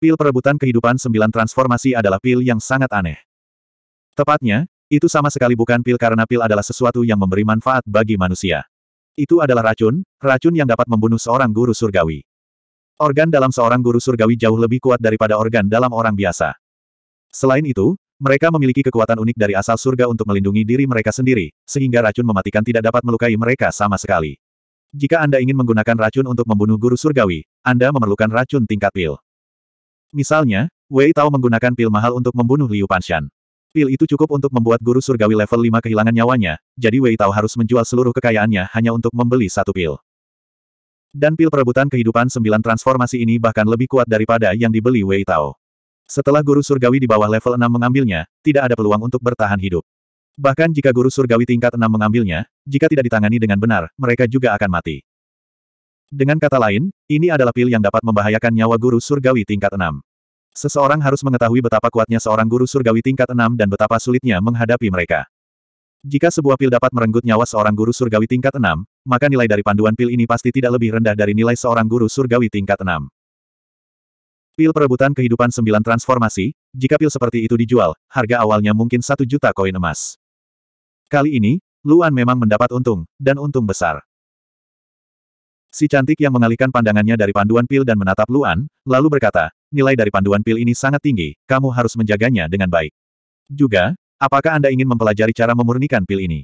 Pil perebutan kehidupan sembilan transformasi adalah pil yang sangat aneh. Tepatnya, itu sama sekali bukan pil karena pil adalah sesuatu yang memberi manfaat bagi manusia. Itu adalah racun, racun yang dapat membunuh seorang guru surgawi. Organ dalam seorang guru surgawi jauh lebih kuat daripada organ dalam orang biasa. Selain itu, mereka memiliki kekuatan unik dari asal surga untuk melindungi diri mereka sendiri, sehingga racun mematikan tidak dapat melukai mereka sama sekali. Jika Anda ingin menggunakan racun untuk membunuh guru surgawi, Anda memerlukan racun tingkat pil. Misalnya, Wei Tao menggunakan pil mahal untuk membunuh Liu Panshan. Pil itu cukup untuk membuat guru surgawi level 5 kehilangan nyawanya, jadi Wei Tao harus menjual seluruh kekayaannya hanya untuk membeli satu pil. Dan pil perebutan kehidupan sembilan transformasi ini bahkan lebih kuat daripada yang dibeli Wei Tao. Setelah guru surgawi di bawah level 6 mengambilnya, tidak ada peluang untuk bertahan hidup. Bahkan jika guru surgawi tingkat 6 mengambilnya, jika tidak ditangani dengan benar, mereka juga akan mati. Dengan kata lain, ini adalah pil yang dapat membahayakan nyawa guru surgawi tingkat 6. Seseorang harus mengetahui betapa kuatnya seorang guru surgawi tingkat 6 dan betapa sulitnya menghadapi mereka. Jika sebuah pil dapat merenggut nyawa seorang guru surgawi tingkat 6, maka nilai dari panduan pil ini pasti tidak lebih rendah dari nilai seorang guru surgawi tingkat 6. Pil perebutan kehidupan 9 transformasi, jika pil seperti itu dijual, harga awalnya mungkin satu juta koin emas. Kali ini, Luan memang mendapat untung, dan untung besar. Si cantik yang mengalihkan pandangannya dari panduan pil dan menatap Luan, lalu berkata, nilai dari panduan pil ini sangat tinggi, kamu harus menjaganya dengan baik. Juga, apakah Anda ingin mempelajari cara memurnikan pil ini?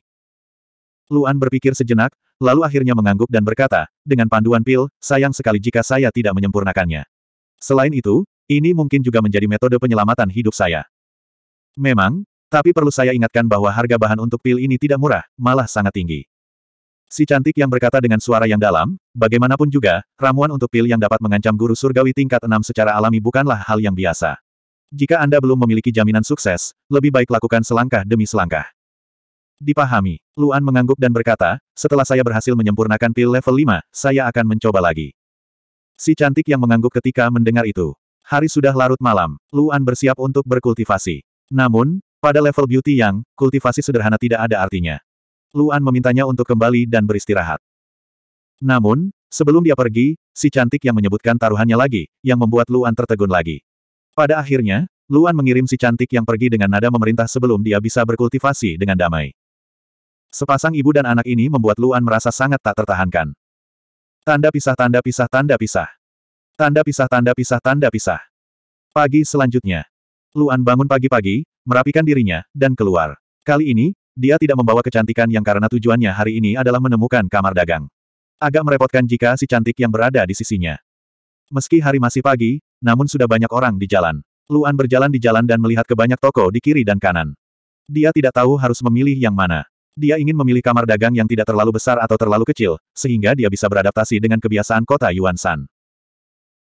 Luan berpikir sejenak, lalu akhirnya mengangguk dan berkata, dengan panduan pil, sayang sekali jika saya tidak menyempurnakannya. Selain itu, ini mungkin juga menjadi metode penyelamatan hidup saya. Memang, tapi perlu saya ingatkan bahwa harga bahan untuk pil ini tidak murah, malah sangat tinggi. Si cantik yang berkata dengan suara yang dalam, bagaimanapun juga, ramuan untuk pil yang dapat mengancam guru surgawi tingkat enam secara alami bukanlah hal yang biasa. Jika Anda belum memiliki jaminan sukses, lebih baik lakukan selangkah demi selangkah. Dipahami, Luan mengangguk dan berkata, setelah saya berhasil menyempurnakan pil level 5, saya akan mencoba lagi. Si cantik yang mengangguk ketika mendengar itu. Hari sudah larut malam, Luan bersiap untuk berkultivasi. Namun, pada level beauty yang, kultivasi sederhana tidak ada artinya. Luan memintanya untuk kembali dan beristirahat. Namun, sebelum dia pergi, si cantik yang menyebutkan taruhannya lagi, yang membuat Luan tertegun lagi. Pada akhirnya, Luan mengirim si cantik yang pergi dengan nada memerintah sebelum dia bisa berkultivasi dengan damai. Sepasang ibu dan anak ini membuat Luan merasa sangat tak tertahankan. Tanda pisah tanda pisah tanda pisah. Tanda pisah tanda pisah tanda pisah. Pagi selanjutnya. Luan bangun pagi-pagi, merapikan dirinya, dan keluar. Kali ini, dia tidak membawa kecantikan yang karena tujuannya hari ini adalah menemukan kamar dagang. Agak merepotkan jika si cantik yang berada di sisinya. Meski hari masih pagi, namun sudah banyak orang di jalan. Luan berjalan di jalan dan melihat ke banyak toko di kiri dan kanan. Dia tidak tahu harus memilih yang mana. Dia ingin memilih kamar dagang yang tidak terlalu besar atau terlalu kecil, sehingga dia bisa beradaptasi dengan kebiasaan kota Yuan San.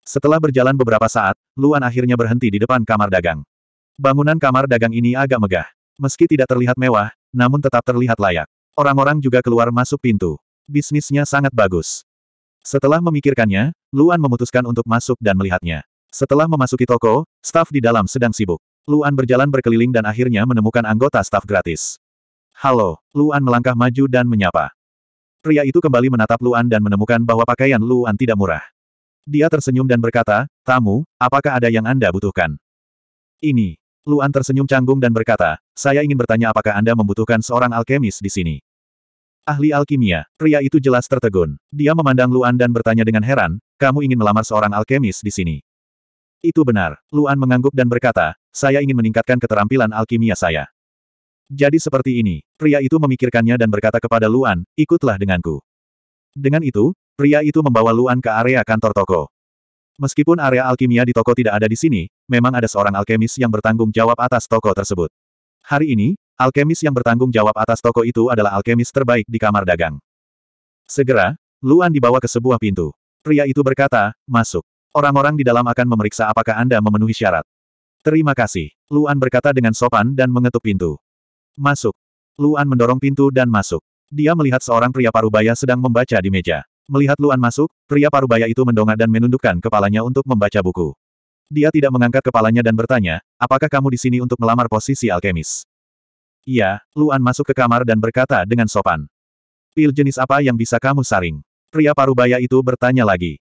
Setelah berjalan beberapa saat, Luan akhirnya berhenti di depan kamar dagang. Bangunan kamar dagang ini agak megah. Meski tidak terlihat mewah, namun tetap terlihat layak. Orang-orang juga keluar masuk pintu. Bisnisnya sangat bagus. Setelah memikirkannya, Luan memutuskan untuk masuk dan melihatnya. Setelah memasuki toko, staf di dalam sedang sibuk. Luan berjalan berkeliling dan akhirnya menemukan anggota staf gratis. Halo, Luan melangkah maju dan menyapa. Pria itu kembali menatap Luan dan menemukan bahwa pakaian Luan tidak murah. Dia tersenyum dan berkata, Tamu, apakah ada yang Anda butuhkan? Ini. Luan tersenyum canggung dan berkata, saya ingin bertanya apakah Anda membutuhkan seorang alkemis di sini? Ahli alkimia, pria itu jelas tertegun. Dia memandang Luan dan bertanya dengan heran, kamu ingin melamar seorang alkemis di sini? Itu benar. Luan mengangguk dan berkata, saya ingin meningkatkan keterampilan alkimia saya. Jadi seperti ini, pria itu memikirkannya dan berkata kepada Luan, ikutlah denganku. Dengan itu, pria itu membawa Luan ke area kantor toko. Meskipun area alkimia di toko tidak ada di sini, memang ada seorang alkemis yang bertanggung jawab atas toko tersebut. Hari ini, alkemis yang bertanggung jawab atas toko itu adalah alkemis terbaik di kamar dagang. Segera, Luan dibawa ke sebuah pintu. Pria itu berkata, masuk. Orang-orang di dalam akan memeriksa apakah Anda memenuhi syarat. Terima kasih. Luan berkata dengan sopan dan mengetuk pintu. Masuk. Luan mendorong pintu dan masuk. Dia melihat seorang pria parubaya sedang membaca di meja. Melihat Luan masuk, pria parubaya itu mendongak dan menundukkan kepalanya untuk membaca buku. Dia tidak mengangkat kepalanya dan bertanya, apakah kamu di sini untuk melamar posisi alkemis? Iya, Luan masuk ke kamar dan berkata dengan sopan. Pil jenis apa yang bisa kamu saring? Pria parubaya itu bertanya lagi.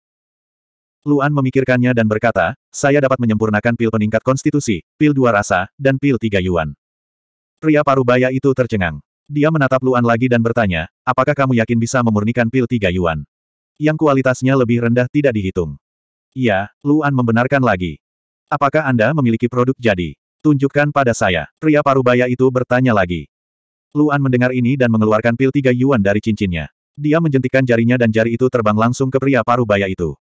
Luan memikirkannya dan berkata, saya dapat menyempurnakan pil peningkat konstitusi, pil dua rasa, dan pil tiga yuan. Pria parubaya itu tercengang. Dia menatap Luan lagi dan bertanya, apakah kamu yakin bisa memurnikan pil tiga yuan? yang kualitasnya lebih rendah tidak dihitung. Iya, Luan membenarkan lagi. Apakah Anda memiliki produk jadi? Tunjukkan pada saya. Pria parubaya itu bertanya lagi. Luan mendengar ini dan mengeluarkan pil tiga yuan dari cincinnya. Dia menjentikkan jarinya dan jari itu terbang langsung ke pria parubaya itu.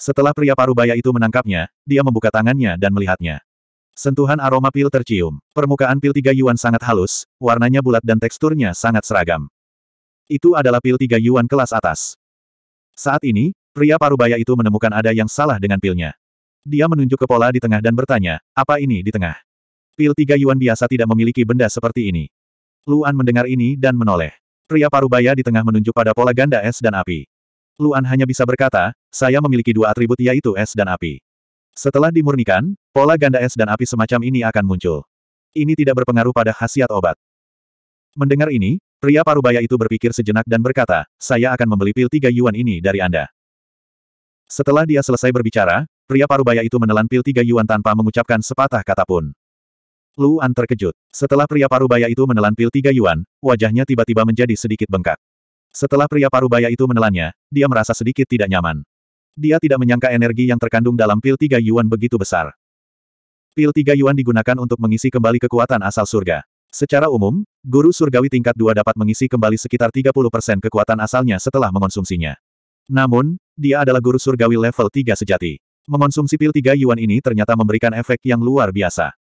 Setelah pria parubaya itu menangkapnya, dia membuka tangannya dan melihatnya. Sentuhan aroma pil tercium. Permukaan pil tiga yuan sangat halus, warnanya bulat dan teksturnya sangat seragam. Itu adalah pil tiga yuan kelas atas. Saat ini, pria parubaya itu menemukan ada yang salah dengan pilnya. Dia menunjuk ke pola di tengah dan bertanya, apa ini di tengah? Pil tiga yuan biasa tidak memiliki benda seperti ini. Luan mendengar ini dan menoleh. Pria parubaya di tengah menunjuk pada pola ganda es dan api. Luan hanya bisa berkata, saya memiliki dua atribut yaitu es dan api. Setelah dimurnikan, pola ganda es dan api semacam ini akan muncul. Ini tidak berpengaruh pada khasiat obat. Mendengar ini, Pria parubaya itu berpikir sejenak dan berkata, saya akan membeli pil tiga yuan ini dari Anda. Setelah dia selesai berbicara, pria parubaya itu menelan pil tiga yuan tanpa mengucapkan sepatah kata pun. Luan terkejut. Setelah pria parubaya itu menelan pil tiga yuan, wajahnya tiba-tiba menjadi sedikit bengkak. Setelah pria parubaya itu menelannya, dia merasa sedikit tidak nyaman. Dia tidak menyangka energi yang terkandung dalam pil tiga yuan begitu besar. Pil tiga yuan digunakan untuk mengisi kembali kekuatan asal surga. Secara umum, guru surgawi tingkat 2 dapat mengisi kembali sekitar 30% kekuatan asalnya setelah mengonsumsinya. Namun, dia adalah guru surgawi level 3 sejati. Mengonsumsi pil 3 yuan ini ternyata memberikan efek yang luar biasa.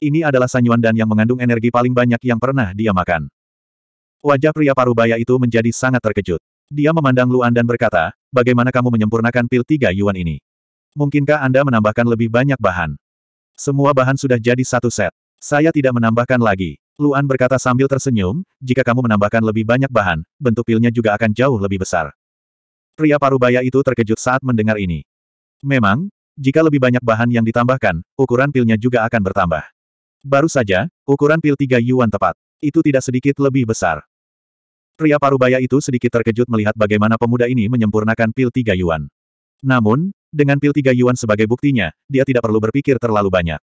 Ini adalah sanyuan dan yang mengandung energi paling banyak yang pernah dia makan. Wajah pria parubaya itu menjadi sangat terkejut. Dia memandang Luan dan berkata, bagaimana kamu menyempurnakan pil 3 yuan ini? Mungkinkah Anda menambahkan lebih banyak bahan? Semua bahan sudah jadi satu set. Saya tidak menambahkan lagi. Luan berkata sambil tersenyum, jika kamu menambahkan lebih banyak bahan, bentuk pilnya juga akan jauh lebih besar. Pria parubaya itu terkejut saat mendengar ini. Memang, jika lebih banyak bahan yang ditambahkan, ukuran pilnya juga akan bertambah. Baru saja, ukuran pil tiga yuan tepat. Itu tidak sedikit lebih besar. Pria parubaya itu sedikit terkejut melihat bagaimana pemuda ini menyempurnakan pil tiga yuan. Namun, dengan pil tiga yuan sebagai buktinya, dia tidak perlu berpikir terlalu banyak.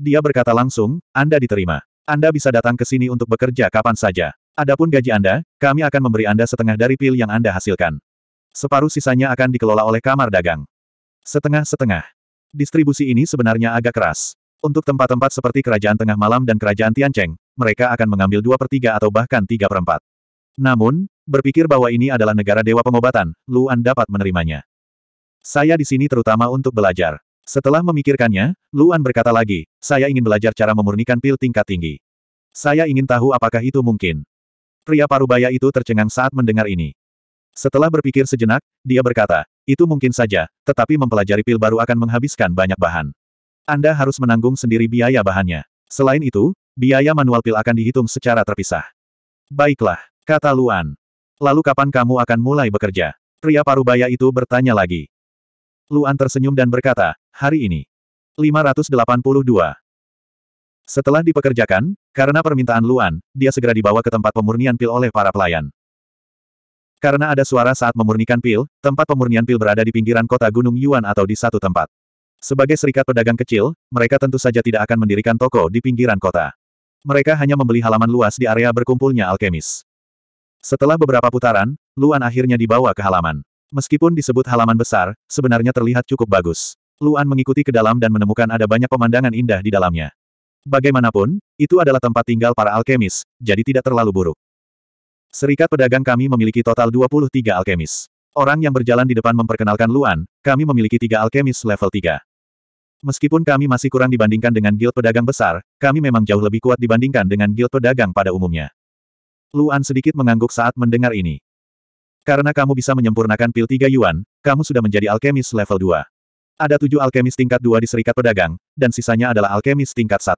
Dia berkata langsung, Anda diterima. Anda bisa datang ke sini untuk bekerja kapan saja. Adapun gaji Anda, kami akan memberi Anda setengah dari pil yang Anda hasilkan. Separuh sisanya akan dikelola oleh kamar dagang. Setengah-setengah. Distribusi ini sebenarnya agak keras. Untuk tempat-tempat seperti Kerajaan Tengah Malam dan Kerajaan Tiancheng, mereka akan mengambil dua per tiga atau bahkan tiga per empat. Namun, berpikir bahwa ini adalah negara dewa pengobatan, Luan dapat menerimanya. Saya di sini terutama untuk belajar. Setelah memikirkannya, Luan berkata lagi, saya ingin belajar cara memurnikan pil tingkat tinggi. Saya ingin tahu apakah itu mungkin. Pria parubaya itu tercengang saat mendengar ini. Setelah berpikir sejenak, dia berkata, itu mungkin saja, tetapi mempelajari pil baru akan menghabiskan banyak bahan. Anda harus menanggung sendiri biaya bahannya. Selain itu, biaya manual pil akan dihitung secara terpisah. Baiklah, kata Luan. Lalu kapan kamu akan mulai bekerja? Pria parubaya itu bertanya lagi. Luan tersenyum dan berkata, hari ini. 582. Setelah dipekerjakan, karena permintaan Luan, dia segera dibawa ke tempat pemurnian pil oleh para pelayan. Karena ada suara saat memurnikan pil, tempat pemurnian pil berada di pinggiran kota Gunung Yuan atau di satu tempat. Sebagai serikat pedagang kecil, mereka tentu saja tidak akan mendirikan toko di pinggiran kota. Mereka hanya membeli halaman luas di area berkumpulnya alkemis. Setelah beberapa putaran, Luan akhirnya dibawa ke halaman. Meskipun disebut halaman besar, sebenarnya terlihat cukup bagus. Luan mengikuti ke dalam dan menemukan ada banyak pemandangan indah di dalamnya. Bagaimanapun, itu adalah tempat tinggal para alkemis, jadi tidak terlalu buruk. Serikat pedagang kami memiliki total 23 alkemis. Orang yang berjalan di depan memperkenalkan Luan, kami memiliki tiga alkemis level 3. Meskipun kami masih kurang dibandingkan dengan guild pedagang besar, kami memang jauh lebih kuat dibandingkan dengan guild pedagang pada umumnya. Luan sedikit mengangguk saat mendengar ini. Karena kamu bisa menyempurnakan pil 3 yuan, kamu sudah menjadi alkemis level 2. Ada tujuh alkemis tingkat 2 di serikat pedagang, dan sisanya adalah alkemis tingkat 1.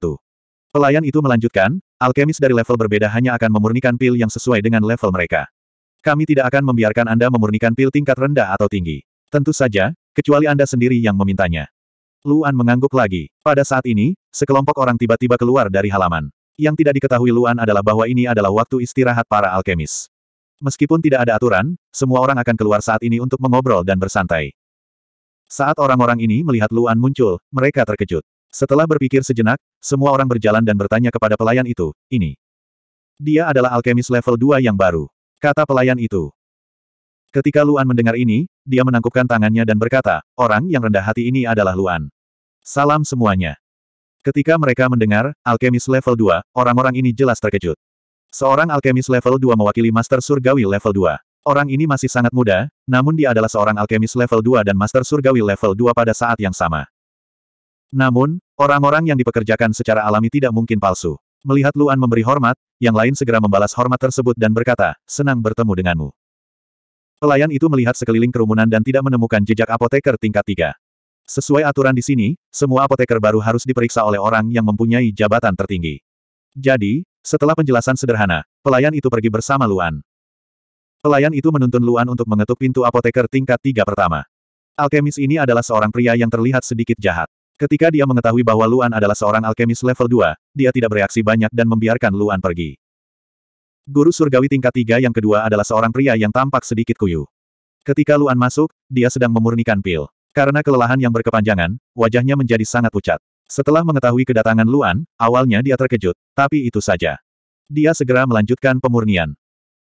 Pelayan itu melanjutkan, alkemis dari level berbeda hanya akan memurnikan pil yang sesuai dengan level mereka. Kami tidak akan membiarkan Anda memurnikan pil tingkat rendah atau tinggi. Tentu saja, kecuali Anda sendiri yang memintanya. Luan mengangguk lagi. Pada saat ini, sekelompok orang tiba-tiba keluar dari halaman. Yang tidak diketahui Luan adalah bahwa ini adalah waktu istirahat para alkemis. Meskipun tidak ada aturan, semua orang akan keluar saat ini untuk mengobrol dan bersantai. Saat orang-orang ini melihat Luan muncul, mereka terkejut. Setelah berpikir sejenak, semua orang berjalan dan bertanya kepada pelayan itu, ini. Dia adalah alkemis level 2 yang baru. Kata pelayan itu. Ketika Luan mendengar ini, dia menangkupkan tangannya dan berkata, orang yang rendah hati ini adalah Luan. Salam semuanya. Ketika mereka mendengar, alkemis level 2, orang-orang ini jelas terkejut. Seorang alkemis level 2 mewakili Master Surgawi level 2. Orang ini masih sangat muda, namun dia adalah seorang alkemis level 2 dan Master Surgawi level 2 pada saat yang sama. Namun, orang-orang yang dipekerjakan secara alami tidak mungkin palsu. Melihat Luan memberi hormat, yang lain segera membalas hormat tersebut dan berkata, senang bertemu denganmu. Pelayan itu melihat sekeliling kerumunan dan tidak menemukan jejak apoteker tingkat 3. Sesuai aturan di sini, semua apoteker baru harus diperiksa oleh orang yang mempunyai jabatan tertinggi. Jadi, setelah penjelasan sederhana, pelayan itu pergi bersama Luan. Pelayan itu menuntun Luan untuk mengetuk pintu apoteker tingkat tiga pertama. Alkemis ini adalah seorang pria yang terlihat sedikit jahat. Ketika dia mengetahui bahwa Luan adalah seorang alkemis level 2, dia tidak bereaksi banyak dan membiarkan Luan pergi. Guru surgawi tingkat tiga yang kedua adalah seorang pria yang tampak sedikit kuyu. Ketika Luan masuk, dia sedang memurnikan pil. Karena kelelahan yang berkepanjangan, wajahnya menjadi sangat pucat. Setelah mengetahui kedatangan Luan, awalnya dia terkejut, tapi itu saja. Dia segera melanjutkan pemurnian.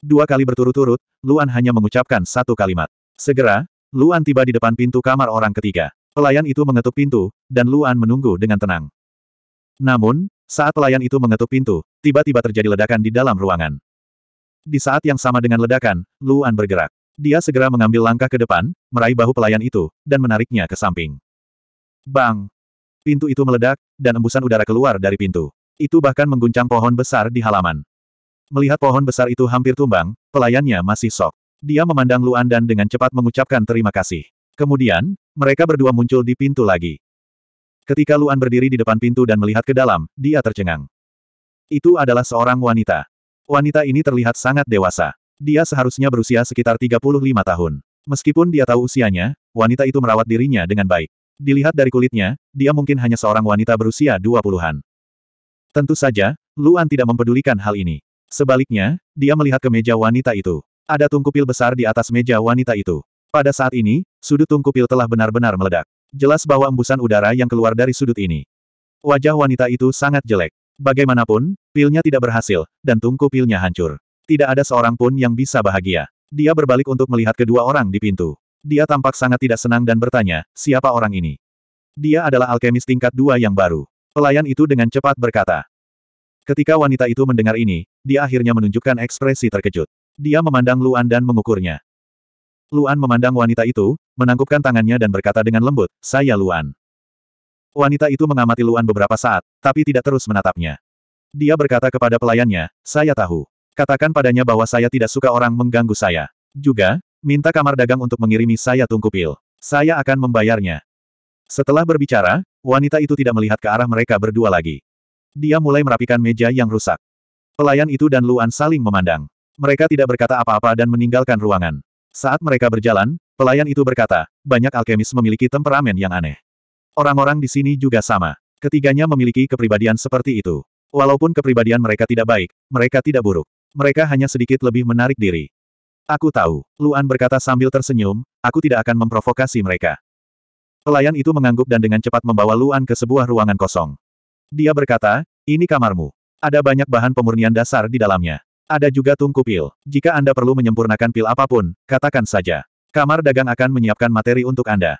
Dua kali berturut-turut, Luan hanya mengucapkan satu kalimat. Segera, Luan tiba di depan pintu kamar orang ketiga. Pelayan itu mengetuk pintu, dan Luan menunggu dengan tenang. Namun, saat pelayan itu mengetuk pintu, tiba-tiba terjadi ledakan di dalam ruangan. Di saat yang sama dengan ledakan, Luan bergerak. Dia segera mengambil langkah ke depan, meraih bahu pelayan itu, dan menariknya ke samping. Bang! Pintu itu meledak, dan embusan udara keluar dari pintu. Itu bahkan mengguncang pohon besar di halaman. Melihat pohon besar itu hampir tumbang, pelayannya masih sok. Dia memandang Luan dan dengan cepat mengucapkan terima kasih. Kemudian, mereka berdua muncul di pintu lagi. Ketika Luan berdiri di depan pintu dan melihat ke dalam, dia tercengang. Itu adalah seorang wanita. Wanita ini terlihat sangat dewasa. Dia seharusnya berusia sekitar 35 tahun. Meskipun dia tahu usianya, wanita itu merawat dirinya dengan baik. Dilihat dari kulitnya, dia mungkin hanya seorang wanita berusia dua puluhan. Tentu saja, Luan tidak mempedulikan hal ini. Sebaliknya, dia melihat ke meja wanita itu. Ada tungku pil besar di atas meja wanita itu. Pada saat ini, sudut tungku pil telah benar-benar meledak. Jelas bahwa embusan udara yang keluar dari sudut ini. Wajah wanita itu sangat jelek. Bagaimanapun, pilnya tidak berhasil, dan tungku pilnya hancur. Tidak ada seorang pun yang bisa bahagia. Dia berbalik untuk melihat kedua orang di pintu. Dia tampak sangat tidak senang dan bertanya, siapa orang ini? Dia adalah alkemis tingkat dua yang baru. Pelayan itu dengan cepat berkata. Ketika wanita itu mendengar ini, dia akhirnya menunjukkan ekspresi terkejut. Dia memandang Luan dan mengukurnya. Luan memandang wanita itu, menangkupkan tangannya dan berkata dengan lembut, saya Luan. Wanita itu mengamati Luan beberapa saat, tapi tidak terus menatapnya. Dia berkata kepada pelayannya, saya tahu. Katakan padanya bahwa saya tidak suka orang mengganggu saya. Juga, Minta kamar dagang untuk mengirimi saya tungku pil. Saya akan membayarnya. Setelah berbicara, wanita itu tidak melihat ke arah mereka berdua lagi. Dia mulai merapikan meja yang rusak. Pelayan itu dan Luan saling memandang. Mereka tidak berkata apa-apa dan meninggalkan ruangan. Saat mereka berjalan, pelayan itu berkata, banyak alkemis memiliki temperamen yang aneh. Orang-orang di sini juga sama. Ketiganya memiliki kepribadian seperti itu. Walaupun kepribadian mereka tidak baik, mereka tidak buruk. Mereka hanya sedikit lebih menarik diri. Aku tahu, Luan berkata sambil tersenyum, aku tidak akan memprovokasi mereka. Pelayan itu mengangguk dan dengan cepat membawa Luan ke sebuah ruangan kosong. Dia berkata, ini kamarmu. Ada banyak bahan pemurnian dasar di dalamnya. Ada juga tungku pil. Jika Anda perlu menyempurnakan pil apapun, katakan saja. Kamar dagang akan menyiapkan materi untuk Anda.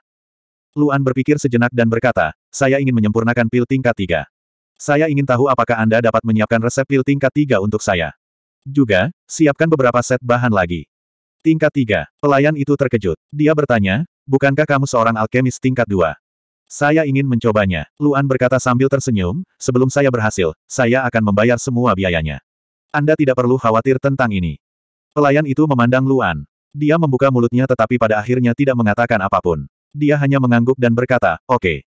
Luan berpikir sejenak dan berkata, saya ingin menyempurnakan pil tingkat tiga. Saya ingin tahu apakah Anda dapat menyiapkan resep pil tingkat tiga untuk saya. Juga, siapkan beberapa set bahan lagi. Tingkat 3. Pelayan itu terkejut. Dia bertanya, bukankah kamu seorang alkemis tingkat 2? Saya ingin mencobanya. Luan berkata sambil tersenyum, sebelum saya berhasil, saya akan membayar semua biayanya. Anda tidak perlu khawatir tentang ini. Pelayan itu memandang Luan. Dia membuka mulutnya tetapi pada akhirnya tidak mengatakan apapun. Dia hanya mengangguk dan berkata, oke. Okay.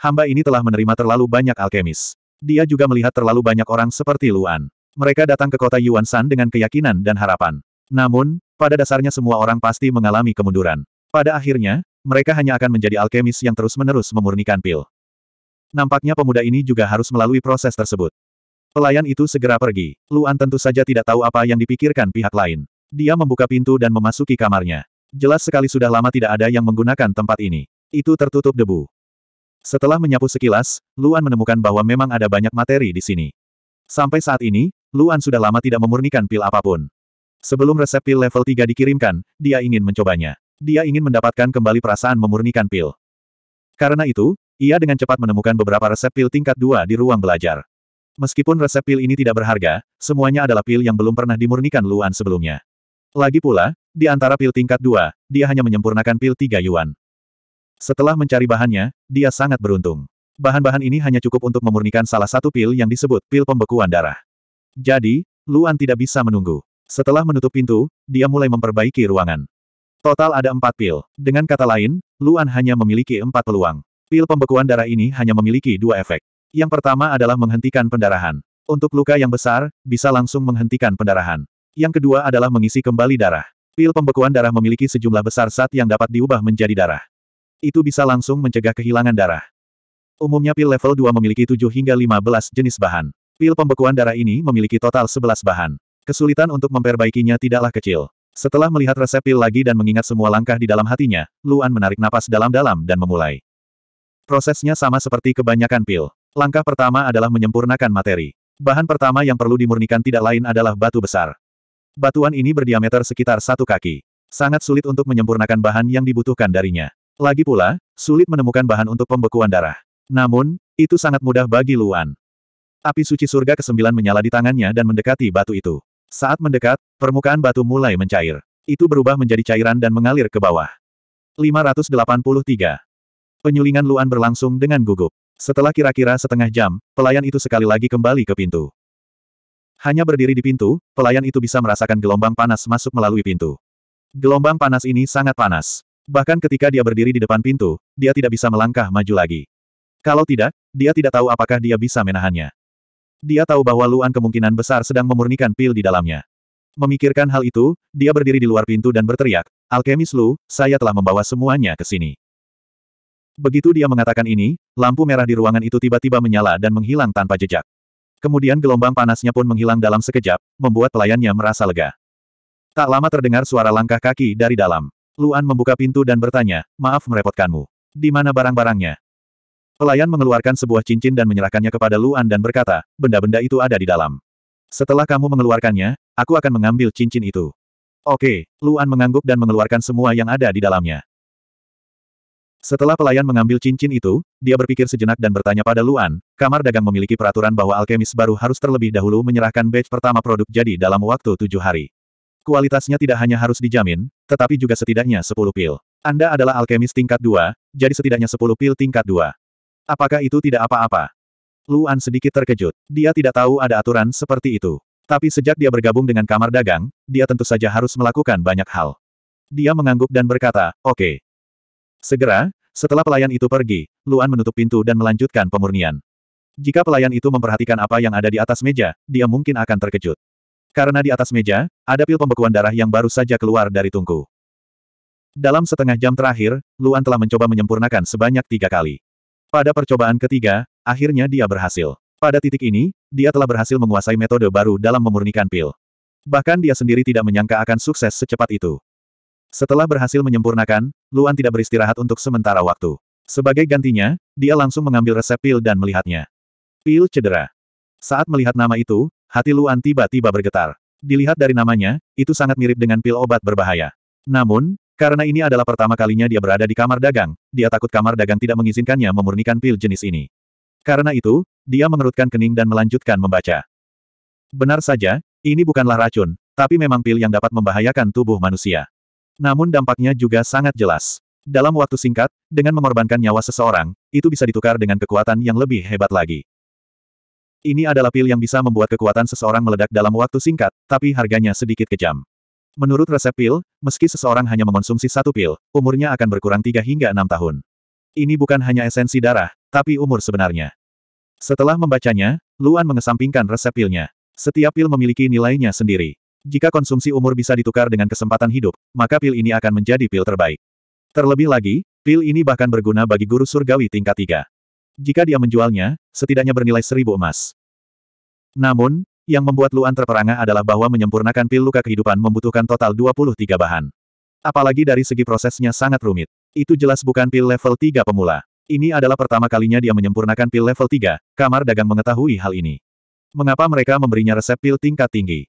Hamba ini telah menerima terlalu banyak alkemis. Dia juga melihat terlalu banyak orang seperti Luan. Mereka datang ke kota Yuan San dengan keyakinan dan harapan. Namun, pada dasarnya semua orang pasti mengalami kemunduran. Pada akhirnya, mereka hanya akan menjadi alkemis yang terus-menerus memurnikan pil. Nampaknya pemuda ini juga harus melalui proses tersebut. Pelayan itu segera pergi. Luan tentu saja tidak tahu apa yang dipikirkan pihak lain. Dia membuka pintu dan memasuki kamarnya. Jelas sekali sudah lama tidak ada yang menggunakan tempat ini. Itu tertutup debu. Setelah menyapu sekilas, Luan menemukan bahwa memang ada banyak materi di sini. Sampai saat ini, Luan sudah lama tidak memurnikan pil apapun. Sebelum resep pil level 3 dikirimkan, dia ingin mencobanya. Dia ingin mendapatkan kembali perasaan memurnikan pil. Karena itu, ia dengan cepat menemukan beberapa resep pil tingkat 2 di ruang belajar. Meskipun resep pil ini tidak berharga, semuanya adalah pil yang belum pernah dimurnikan Luan sebelumnya. Lagi pula, di antara pil tingkat 2, dia hanya menyempurnakan pil 3 yuan. Setelah mencari bahannya, dia sangat beruntung. Bahan-bahan ini hanya cukup untuk memurnikan salah satu pil yang disebut pil pembekuan darah. Jadi, Luan tidak bisa menunggu. Setelah menutup pintu, dia mulai memperbaiki ruangan. Total ada empat pil. Dengan kata lain, Luan hanya memiliki empat peluang. Pil pembekuan darah ini hanya memiliki dua efek. Yang pertama adalah menghentikan pendarahan. Untuk luka yang besar, bisa langsung menghentikan pendarahan. Yang kedua adalah mengisi kembali darah. Pil pembekuan darah memiliki sejumlah besar zat yang dapat diubah menjadi darah. Itu bisa langsung mencegah kehilangan darah. Umumnya pil level 2 memiliki 7 hingga 15 jenis bahan. Pil pembekuan darah ini memiliki total 11 bahan. Kesulitan untuk memperbaikinya tidaklah kecil. Setelah melihat resep pil lagi dan mengingat semua langkah di dalam hatinya, Luan menarik napas dalam-dalam dan memulai. Prosesnya sama seperti kebanyakan pil. Langkah pertama adalah menyempurnakan materi. Bahan pertama yang perlu dimurnikan tidak lain adalah batu besar. Batuan ini berdiameter sekitar satu kaki. Sangat sulit untuk menyempurnakan bahan yang dibutuhkan darinya. Lagi pula, sulit menemukan bahan untuk pembekuan darah. Namun, itu sangat mudah bagi Luan. Api suci surga kesembilan menyala di tangannya dan mendekati batu itu. Saat mendekat, permukaan batu mulai mencair. Itu berubah menjadi cairan dan mengalir ke bawah. 583. Penyulingan Luan berlangsung dengan gugup. Setelah kira-kira setengah jam, pelayan itu sekali lagi kembali ke pintu. Hanya berdiri di pintu, pelayan itu bisa merasakan gelombang panas masuk melalui pintu. Gelombang panas ini sangat panas. Bahkan ketika dia berdiri di depan pintu, dia tidak bisa melangkah maju lagi. Kalau tidak, dia tidak tahu apakah dia bisa menahannya. Dia tahu bahwa Luan kemungkinan besar sedang memurnikan pil di dalamnya. Memikirkan hal itu, dia berdiri di luar pintu dan berteriak, Alkemis Lu, saya telah membawa semuanya ke sini. Begitu dia mengatakan ini, lampu merah di ruangan itu tiba-tiba menyala dan menghilang tanpa jejak. Kemudian gelombang panasnya pun menghilang dalam sekejap, membuat pelayannya merasa lega. Tak lama terdengar suara langkah kaki dari dalam. Luan membuka pintu dan bertanya, maaf merepotkanmu. Di mana barang-barangnya? Pelayan mengeluarkan sebuah cincin dan menyerahkannya kepada Luan dan berkata, benda-benda itu ada di dalam. Setelah kamu mengeluarkannya, aku akan mengambil cincin itu. Oke, Luan mengangguk dan mengeluarkan semua yang ada di dalamnya. Setelah pelayan mengambil cincin itu, dia berpikir sejenak dan bertanya pada Luan, kamar dagang memiliki peraturan bahwa alkemis baru harus terlebih dahulu menyerahkan batch pertama produk jadi dalam waktu tujuh hari. Kualitasnya tidak hanya harus dijamin, tetapi juga setidaknya sepuluh pil. Anda adalah alkemis tingkat dua, jadi setidaknya sepuluh pil tingkat dua. Apakah itu tidak apa-apa? Luan sedikit terkejut. Dia tidak tahu ada aturan seperti itu. Tapi sejak dia bergabung dengan kamar dagang, dia tentu saja harus melakukan banyak hal. Dia mengangguk dan berkata, oke. Okay. Segera, setelah pelayan itu pergi, Luan menutup pintu dan melanjutkan pemurnian. Jika pelayan itu memperhatikan apa yang ada di atas meja, dia mungkin akan terkejut. Karena di atas meja, ada pil pembekuan darah yang baru saja keluar dari tungku. Dalam setengah jam terakhir, Luan telah mencoba menyempurnakan sebanyak tiga kali. Pada percobaan ketiga, akhirnya dia berhasil. Pada titik ini, dia telah berhasil menguasai metode baru dalam memurnikan pil. Bahkan dia sendiri tidak menyangka akan sukses secepat itu. Setelah berhasil menyempurnakan, Luan tidak beristirahat untuk sementara waktu. Sebagai gantinya, dia langsung mengambil resep pil dan melihatnya. Pil cedera. Saat melihat nama itu, hati Luan tiba-tiba bergetar. Dilihat dari namanya, itu sangat mirip dengan pil obat berbahaya. Namun, karena ini adalah pertama kalinya dia berada di kamar dagang, dia takut kamar dagang tidak mengizinkannya memurnikan pil jenis ini. Karena itu, dia mengerutkan kening dan melanjutkan membaca. Benar saja, ini bukanlah racun, tapi memang pil yang dapat membahayakan tubuh manusia. Namun dampaknya juga sangat jelas. Dalam waktu singkat, dengan mengorbankan nyawa seseorang, itu bisa ditukar dengan kekuatan yang lebih hebat lagi. Ini adalah pil yang bisa membuat kekuatan seseorang meledak dalam waktu singkat, tapi harganya sedikit kejam. Menurut resep pil, meski seseorang hanya mengonsumsi satu pil, umurnya akan berkurang 3 hingga 6 tahun. Ini bukan hanya esensi darah, tapi umur sebenarnya. Setelah membacanya, Luan mengesampingkan resep pilnya. Setiap pil memiliki nilainya sendiri. Jika konsumsi umur bisa ditukar dengan kesempatan hidup, maka pil ini akan menjadi pil terbaik. Terlebih lagi, pil ini bahkan berguna bagi guru surgawi tingkat 3. Jika dia menjualnya, setidaknya bernilai seribu emas. Namun, yang membuat Luan terperangah adalah bahwa menyempurnakan pil luka kehidupan membutuhkan total 23 bahan. Apalagi dari segi prosesnya sangat rumit. Itu jelas bukan pil level 3 pemula. Ini adalah pertama kalinya dia menyempurnakan pil level 3, kamar dagang mengetahui hal ini. Mengapa mereka memberinya resep pil tingkat tinggi?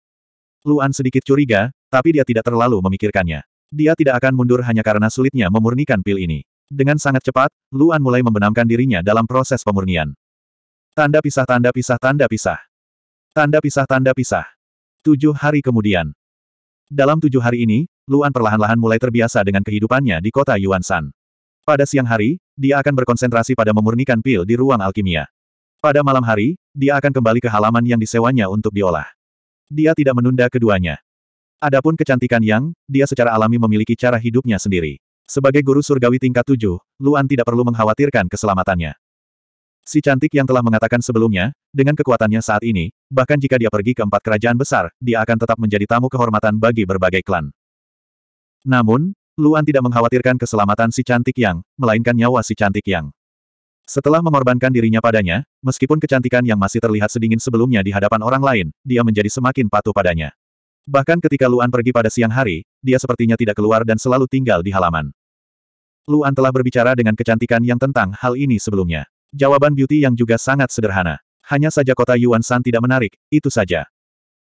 Luan sedikit curiga, tapi dia tidak terlalu memikirkannya. Dia tidak akan mundur hanya karena sulitnya memurnikan pil ini. Dengan sangat cepat, Luan mulai membenamkan dirinya dalam proses pemurnian. Tanda pisah tanda pisah tanda pisah. Tanda pisah tanda pisah. Tujuh hari kemudian. Dalam tujuh hari ini, Luan perlahan-lahan mulai terbiasa dengan kehidupannya di kota Yuan Shan. Pada siang hari, dia akan berkonsentrasi pada memurnikan pil di ruang alkimia. Pada malam hari, dia akan kembali ke halaman yang disewanya untuk diolah. Dia tidak menunda keduanya. Adapun kecantikan yang, dia secara alami memiliki cara hidupnya sendiri. Sebagai guru surgawi tingkat tujuh, Luan tidak perlu mengkhawatirkan keselamatannya. Si cantik yang telah mengatakan sebelumnya, dengan kekuatannya saat ini, bahkan jika dia pergi ke empat kerajaan besar, dia akan tetap menjadi tamu kehormatan bagi berbagai klan. Namun, Luan tidak mengkhawatirkan keselamatan si cantik yang, melainkan nyawa si cantik yang. Setelah mengorbankan dirinya padanya, meskipun kecantikan yang masih terlihat sedingin sebelumnya di hadapan orang lain, dia menjadi semakin patuh padanya. Bahkan ketika Luan pergi pada siang hari, dia sepertinya tidak keluar dan selalu tinggal di halaman. Luan telah berbicara dengan kecantikan yang tentang hal ini sebelumnya. Jawaban Beauty yang juga sangat sederhana. Hanya saja kota Yuan San tidak menarik, itu saja.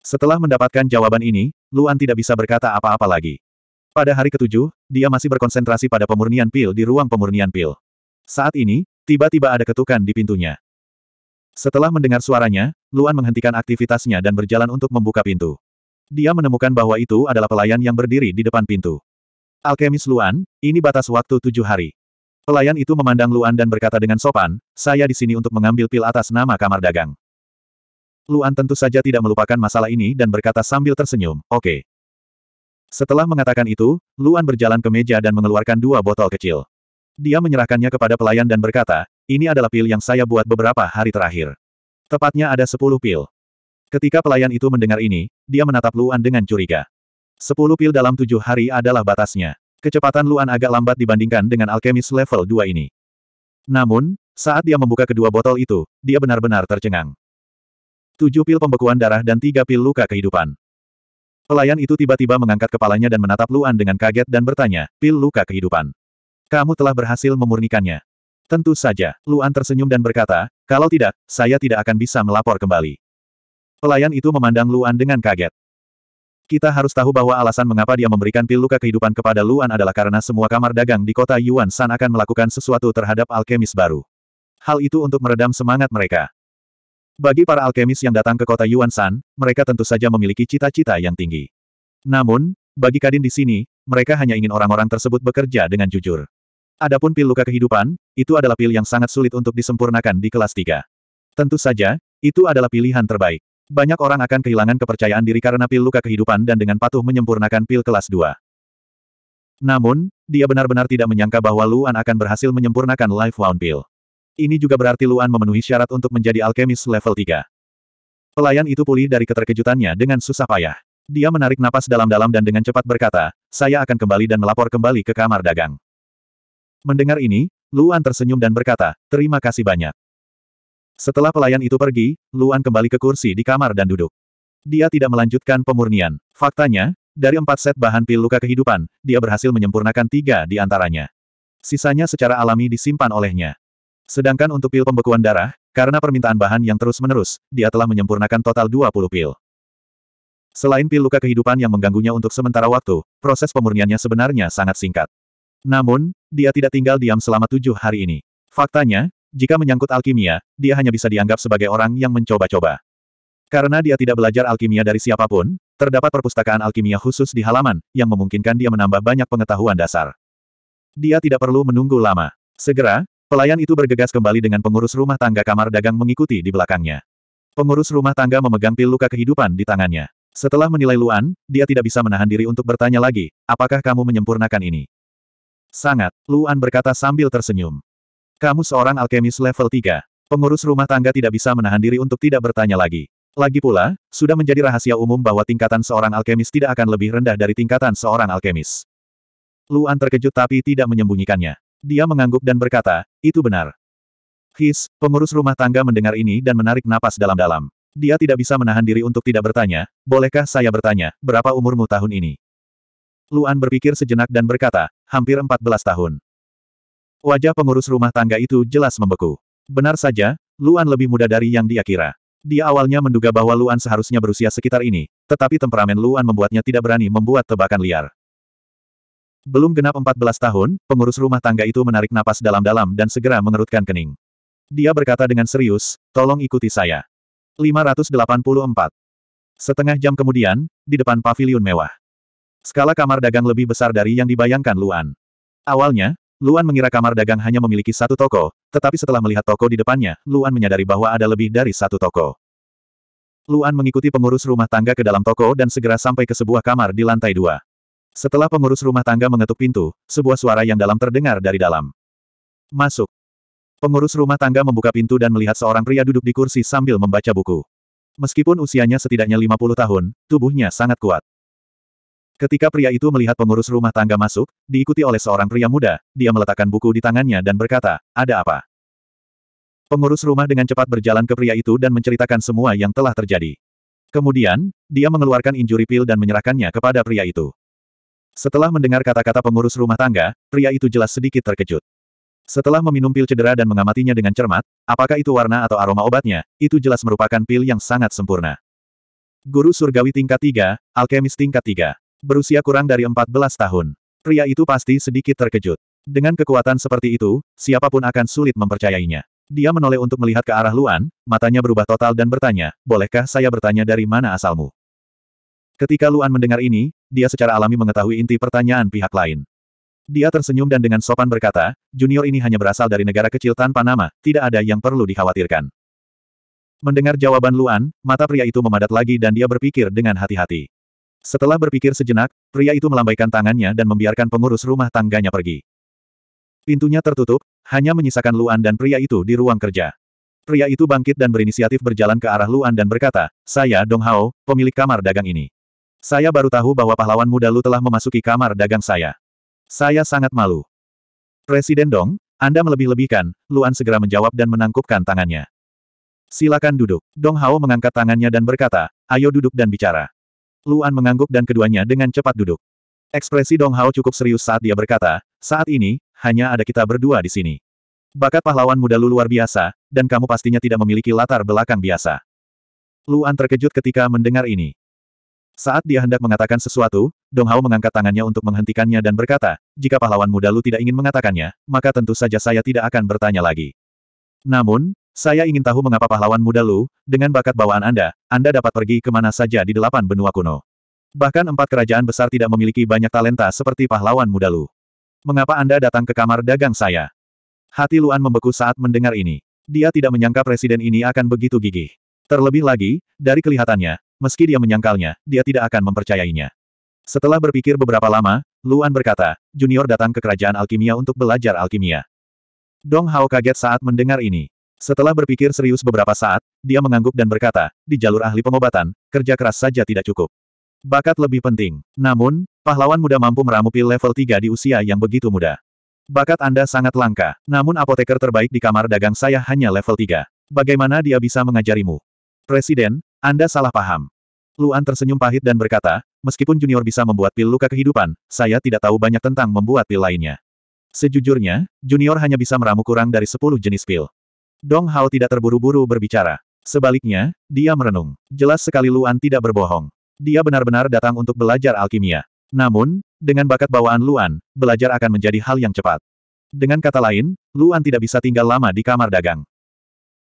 Setelah mendapatkan jawaban ini, Luan tidak bisa berkata apa-apa lagi. Pada hari ketujuh, dia masih berkonsentrasi pada pemurnian pil di ruang pemurnian pil. Saat ini, tiba-tiba ada ketukan di pintunya. Setelah mendengar suaranya, Luan menghentikan aktivitasnya dan berjalan untuk membuka pintu. Dia menemukan bahwa itu adalah pelayan yang berdiri di depan pintu. Alkemis Luan, ini batas waktu tujuh hari. Pelayan itu memandang Luan dan berkata dengan sopan, saya di sini untuk mengambil pil atas nama kamar dagang. Luan tentu saja tidak melupakan masalah ini dan berkata sambil tersenyum, oke. Okay. Setelah mengatakan itu, Luan berjalan ke meja dan mengeluarkan dua botol kecil. Dia menyerahkannya kepada pelayan dan berkata, ini adalah pil yang saya buat beberapa hari terakhir. Tepatnya ada sepuluh pil. Ketika pelayan itu mendengar ini, dia menatap Luan dengan curiga. Sepuluh pil dalam tujuh hari adalah batasnya. Kecepatan Luan agak lambat dibandingkan dengan alkemis level 2 ini. Namun, saat dia membuka kedua botol itu, dia benar-benar tercengang. Tujuh pil pembekuan darah dan tiga pil luka kehidupan. Pelayan itu tiba-tiba mengangkat kepalanya dan menatap Luan dengan kaget dan bertanya, pil luka kehidupan. Kamu telah berhasil memurnikannya. Tentu saja, Luan tersenyum dan berkata, kalau tidak, saya tidak akan bisa melapor kembali. Pelayan itu memandang Luan dengan kaget. Kita harus tahu bahwa alasan mengapa dia memberikan pil luka kehidupan kepada Luan adalah karena semua kamar dagang di kota Yuan San akan melakukan sesuatu terhadap alkemis baru. Hal itu untuk meredam semangat mereka. Bagi para alkemis yang datang ke kota Yuan San, mereka tentu saja memiliki cita-cita yang tinggi. Namun, bagi Kadin di sini, mereka hanya ingin orang-orang tersebut bekerja dengan jujur. Adapun pil luka kehidupan, itu adalah pil yang sangat sulit untuk disempurnakan di kelas 3. Tentu saja, itu adalah pilihan terbaik. Banyak orang akan kehilangan kepercayaan diri karena pil luka kehidupan dan dengan patuh menyempurnakan pil kelas 2. Namun, dia benar-benar tidak menyangka bahwa Luan akan berhasil menyempurnakan Life Wound Pill. Ini juga berarti Luan memenuhi syarat untuk menjadi alkemis level 3. Pelayan itu pulih dari keterkejutannya dengan susah payah. Dia menarik napas dalam-dalam dan dengan cepat berkata, saya akan kembali dan melapor kembali ke kamar dagang. Mendengar ini, Luan tersenyum dan berkata, terima kasih banyak. Setelah pelayan itu pergi, Luan kembali ke kursi di kamar dan duduk. Dia tidak melanjutkan pemurnian. Faktanya, dari empat set bahan pil luka kehidupan, dia berhasil menyempurnakan tiga di antaranya. Sisanya secara alami disimpan olehnya. Sedangkan untuk pil pembekuan darah, karena permintaan bahan yang terus-menerus, dia telah menyempurnakan total 20 pil. Selain pil luka kehidupan yang mengganggunya untuk sementara waktu, proses pemurniannya sebenarnya sangat singkat. Namun, dia tidak tinggal diam selama tujuh hari ini. Faktanya, jika menyangkut alkimia, dia hanya bisa dianggap sebagai orang yang mencoba-coba. Karena dia tidak belajar alkimia dari siapapun, terdapat perpustakaan alkimia khusus di halaman, yang memungkinkan dia menambah banyak pengetahuan dasar. Dia tidak perlu menunggu lama. Segera, pelayan itu bergegas kembali dengan pengurus rumah tangga kamar dagang mengikuti di belakangnya. Pengurus rumah tangga memegang pil luka kehidupan di tangannya. Setelah menilai Luan, dia tidak bisa menahan diri untuk bertanya lagi, apakah kamu menyempurnakan ini? Sangat, Luan berkata sambil tersenyum. Kamu seorang alkemis level 3. Pengurus rumah tangga tidak bisa menahan diri untuk tidak bertanya lagi. Lagi pula, sudah menjadi rahasia umum bahwa tingkatan seorang alkemis tidak akan lebih rendah dari tingkatan seorang alkemis. Luan terkejut tapi tidak menyembunyikannya. Dia mengangguk dan berkata, itu benar. His, pengurus rumah tangga mendengar ini dan menarik napas dalam-dalam. Dia tidak bisa menahan diri untuk tidak bertanya, bolehkah saya bertanya, berapa umurmu tahun ini? Luan berpikir sejenak dan berkata, hampir 14 tahun. Wajah pengurus rumah tangga itu jelas membeku. Benar saja, Luan lebih muda dari yang dia kira. Dia awalnya menduga bahwa Luan seharusnya berusia sekitar ini, tetapi temperamen Luan membuatnya tidak berani membuat tebakan liar. Belum genap 14 tahun, pengurus rumah tangga itu menarik napas dalam-dalam dan segera mengerutkan kening. Dia berkata dengan serius, tolong ikuti saya. 584. Setengah jam kemudian, di depan pavilion mewah. Skala kamar dagang lebih besar dari yang dibayangkan Luan. Awalnya, Luan mengira kamar dagang hanya memiliki satu toko, tetapi setelah melihat toko di depannya, Luan menyadari bahwa ada lebih dari satu toko. Luan mengikuti pengurus rumah tangga ke dalam toko dan segera sampai ke sebuah kamar di lantai dua. Setelah pengurus rumah tangga mengetuk pintu, sebuah suara yang dalam terdengar dari dalam. Masuk. Pengurus rumah tangga membuka pintu dan melihat seorang pria duduk di kursi sambil membaca buku. Meskipun usianya setidaknya 50 tahun, tubuhnya sangat kuat. Ketika pria itu melihat pengurus rumah tangga masuk, diikuti oleh seorang pria muda, dia meletakkan buku di tangannya dan berkata, ada apa? Pengurus rumah dengan cepat berjalan ke pria itu dan menceritakan semua yang telah terjadi. Kemudian, dia mengeluarkan injuri pil dan menyerahkannya kepada pria itu. Setelah mendengar kata-kata pengurus rumah tangga, pria itu jelas sedikit terkejut. Setelah meminum pil cedera dan mengamatinya dengan cermat, apakah itu warna atau aroma obatnya, itu jelas merupakan pil yang sangat sempurna. Guru surgawi tingkat 3, alkemis tingkat 3 berusia kurang dari 14 tahun. Pria itu pasti sedikit terkejut. Dengan kekuatan seperti itu, siapapun akan sulit mempercayainya. Dia menoleh untuk melihat ke arah Luan, matanya berubah total dan bertanya, bolehkah saya bertanya dari mana asalmu? Ketika Luan mendengar ini, dia secara alami mengetahui inti pertanyaan pihak lain. Dia tersenyum dan dengan sopan berkata, junior ini hanya berasal dari negara kecil tanpa nama, tidak ada yang perlu dikhawatirkan. Mendengar jawaban Luan, mata pria itu memadat lagi dan dia berpikir dengan hati-hati. Setelah berpikir sejenak, pria itu melambaikan tangannya dan membiarkan pengurus rumah tangganya pergi. Pintunya tertutup, hanya menyisakan Luan dan pria itu di ruang kerja. Pria itu bangkit dan berinisiatif berjalan ke arah Luan dan berkata, Saya Dong Hao, pemilik kamar dagang ini. Saya baru tahu bahwa pahlawan muda Lu telah memasuki kamar dagang saya. Saya sangat malu. Presiden Dong, Anda melebih-lebihkan, Luan segera menjawab dan menangkupkan tangannya. Silakan duduk. Dong Hao mengangkat tangannya dan berkata, ayo duduk dan bicara. Luan mengangguk dan keduanya dengan cepat duduk. Ekspresi Dong Hao cukup serius saat dia berkata, saat ini, hanya ada kita berdua di sini. Bakat pahlawan muda lu luar biasa, dan kamu pastinya tidak memiliki latar belakang biasa. Luan terkejut ketika mendengar ini. Saat dia hendak mengatakan sesuatu, Dong Hao mengangkat tangannya untuk menghentikannya dan berkata, jika pahlawan muda lu tidak ingin mengatakannya, maka tentu saja saya tidak akan bertanya lagi. Namun, saya ingin tahu mengapa pahlawan muda Lu, dengan bakat bawaan Anda, Anda dapat pergi ke mana saja di delapan benua kuno. Bahkan empat kerajaan besar tidak memiliki banyak talenta seperti pahlawan muda Lu. Mengapa Anda datang ke kamar dagang saya? Hati Luan membeku saat mendengar ini. Dia tidak menyangka presiden ini akan begitu gigih. Terlebih lagi, dari kelihatannya, meski dia menyangkalnya, dia tidak akan mempercayainya. Setelah berpikir beberapa lama, Luan berkata, Junior datang ke kerajaan alkimia untuk belajar alkimia. Dong Hao kaget saat mendengar ini. Setelah berpikir serius beberapa saat, dia mengangguk dan berkata, di jalur ahli pengobatan, kerja keras saja tidak cukup. Bakat lebih penting. Namun, pahlawan muda mampu meramu pil level 3 di usia yang begitu muda. Bakat Anda sangat langka, namun apoteker terbaik di kamar dagang saya hanya level 3. Bagaimana dia bisa mengajarimu? Presiden, Anda salah paham. Luan tersenyum pahit dan berkata, meskipun junior bisa membuat pil luka kehidupan, saya tidak tahu banyak tentang membuat pil lainnya. Sejujurnya, junior hanya bisa meramu kurang dari 10 jenis pil. Dong Hao tidak terburu-buru berbicara. Sebaliknya, dia merenung. Jelas sekali Luan tidak berbohong. Dia benar-benar datang untuk belajar alkimia. Namun, dengan bakat bawaan Luan, belajar akan menjadi hal yang cepat. Dengan kata lain, Luan tidak bisa tinggal lama di kamar dagang.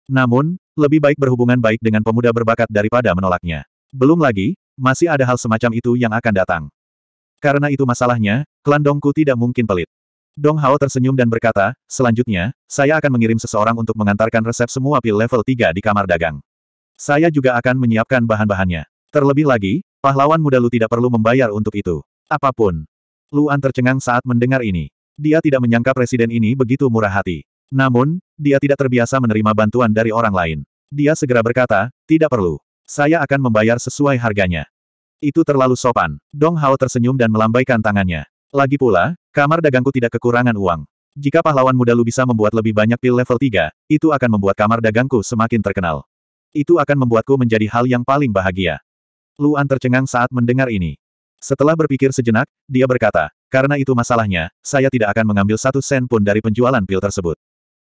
Namun, lebih baik berhubungan baik dengan pemuda berbakat daripada menolaknya. Belum lagi, masih ada hal semacam itu yang akan datang. Karena itu masalahnya, klan Dongku tidak mungkin pelit. Dong Hao tersenyum dan berkata, selanjutnya, saya akan mengirim seseorang untuk mengantarkan resep semua pil level 3 di kamar dagang. Saya juga akan menyiapkan bahan-bahannya. Terlebih lagi, pahlawan muda Lu tidak perlu membayar untuk itu. Apapun. Luan tercengang saat mendengar ini. Dia tidak menyangka presiden ini begitu murah hati. Namun, dia tidak terbiasa menerima bantuan dari orang lain. Dia segera berkata, tidak perlu. Saya akan membayar sesuai harganya. Itu terlalu sopan. Dong Hao tersenyum dan melambaikan tangannya. Lagi pula, Kamar dagangku tidak kekurangan uang. Jika pahlawan muda lu bisa membuat lebih banyak pil level 3, itu akan membuat kamar dagangku semakin terkenal. Itu akan membuatku menjadi hal yang paling bahagia. Luan tercengang saat mendengar ini. Setelah berpikir sejenak, dia berkata, karena itu masalahnya, saya tidak akan mengambil satu sen pun dari penjualan pil tersebut.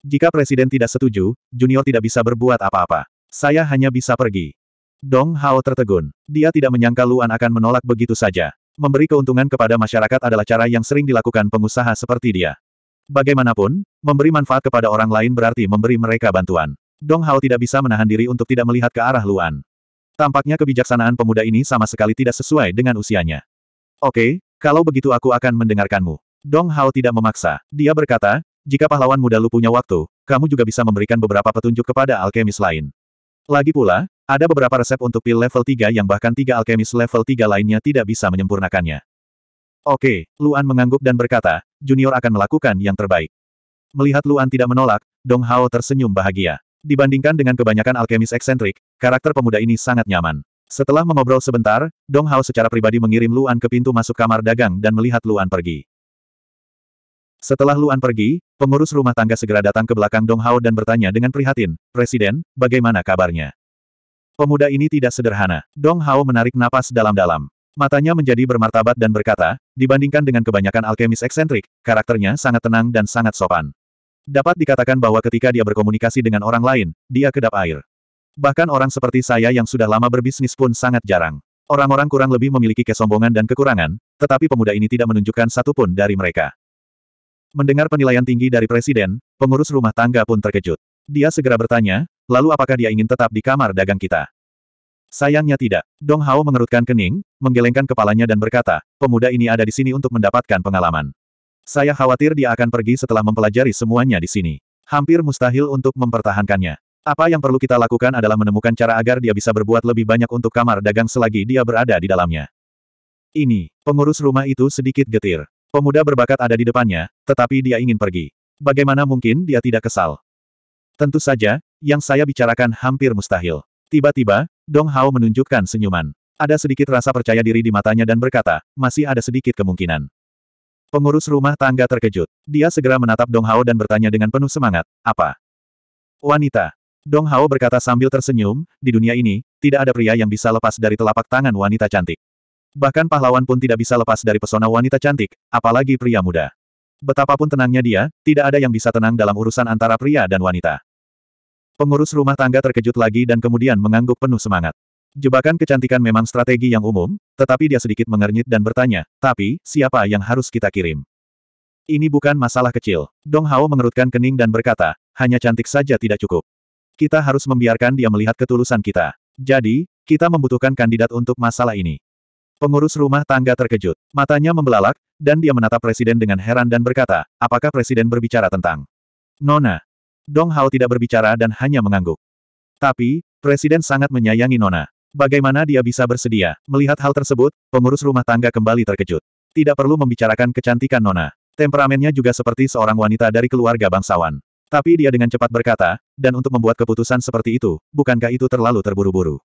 Jika presiden tidak setuju, junior tidak bisa berbuat apa-apa. Saya hanya bisa pergi. Dong Hao tertegun. Dia tidak menyangka Luan akan menolak begitu saja memberi keuntungan kepada masyarakat adalah cara yang sering dilakukan pengusaha seperti dia. Bagaimanapun, memberi manfaat kepada orang lain berarti memberi mereka bantuan. Dong Hao tidak bisa menahan diri untuk tidak melihat ke arah Luan. Tampaknya kebijaksanaan pemuda ini sama sekali tidak sesuai dengan usianya. Oke, kalau begitu aku akan mendengarkanmu. Dong Hao tidak memaksa. Dia berkata, jika pahlawan muda Lu punya waktu, kamu juga bisa memberikan beberapa petunjuk kepada alkemis lain. Lagi pula, ada beberapa resep untuk pil level 3 yang bahkan tiga alkemis level 3 lainnya tidak bisa menyempurnakannya. Oke, Luan mengangguk dan berkata, Junior akan melakukan yang terbaik. Melihat Luan tidak menolak, Dong Hao tersenyum bahagia. Dibandingkan dengan kebanyakan alkemis eksentrik, karakter pemuda ini sangat nyaman. Setelah mengobrol sebentar, Dong Hao secara pribadi mengirim Luan ke pintu masuk kamar dagang dan melihat Luan pergi. Setelah Luan pergi, pengurus rumah tangga segera datang ke belakang Dong Hao dan bertanya dengan prihatin, Presiden, bagaimana kabarnya? Pemuda ini tidak sederhana. Dong Hao menarik napas dalam-dalam. Matanya menjadi bermartabat dan berkata, dibandingkan dengan kebanyakan alkemis eksentrik, karakternya sangat tenang dan sangat sopan. Dapat dikatakan bahwa ketika dia berkomunikasi dengan orang lain, dia kedap air. Bahkan orang seperti saya yang sudah lama berbisnis pun sangat jarang. Orang-orang kurang lebih memiliki kesombongan dan kekurangan, tetapi pemuda ini tidak menunjukkan satupun dari mereka. Mendengar penilaian tinggi dari presiden, pengurus rumah tangga pun terkejut. Dia segera bertanya, lalu apakah dia ingin tetap di kamar dagang kita? Sayangnya tidak. Dong Hao mengerutkan kening, menggelengkan kepalanya dan berkata, pemuda ini ada di sini untuk mendapatkan pengalaman. Saya khawatir dia akan pergi setelah mempelajari semuanya di sini. Hampir mustahil untuk mempertahankannya. Apa yang perlu kita lakukan adalah menemukan cara agar dia bisa berbuat lebih banyak untuk kamar dagang selagi dia berada di dalamnya. Ini, pengurus rumah itu sedikit getir. Pemuda berbakat ada di depannya, tetapi dia ingin pergi. Bagaimana mungkin dia tidak kesal? Tentu saja, yang saya bicarakan hampir mustahil. Tiba-tiba, Dong Hao menunjukkan senyuman. Ada sedikit rasa percaya diri di matanya dan berkata, masih ada sedikit kemungkinan. Pengurus rumah tangga terkejut. Dia segera menatap Dong Hao dan bertanya dengan penuh semangat, apa? Wanita. Dong Hao berkata sambil tersenyum, di dunia ini, tidak ada pria yang bisa lepas dari telapak tangan wanita cantik. Bahkan pahlawan pun tidak bisa lepas dari pesona wanita cantik, apalagi pria muda. Betapapun tenangnya dia, tidak ada yang bisa tenang dalam urusan antara pria dan wanita. Pengurus rumah tangga terkejut lagi dan kemudian mengangguk penuh semangat. Jebakan kecantikan memang strategi yang umum, tetapi dia sedikit mengernyit dan bertanya, tapi, siapa yang harus kita kirim? Ini bukan masalah kecil. Dong Hao mengerutkan kening dan berkata, hanya cantik saja tidak cukup. Kita harus membiarkan dia melihat ketulusan kita. Jadi, kita membutuhkan kandidat untuk masalah ini. Pengurus rumah tangga terkejut. Matanya membelalak, dan dia menatap presiden dengan heran dan berkata, apakah presiden berbicara tentang Nona, Dong Hao tidak berbicara dan hanya mengangguk. Tapi, Presiden sangat menyayangi Nona. Bagaimana dia bisa bersedia? Melihat hal tersebut, pengurus rumah tangga kembali terkejut. Tidak perlu membicarakan kecantikan Nona. Temperamennya juga seperti seorang wanita dari keluarga bangsawan. Tapi dia dengan cepat berkata, dan untuk membuat keputusan seperti itu, bukankah itu terlalu terburu-buru?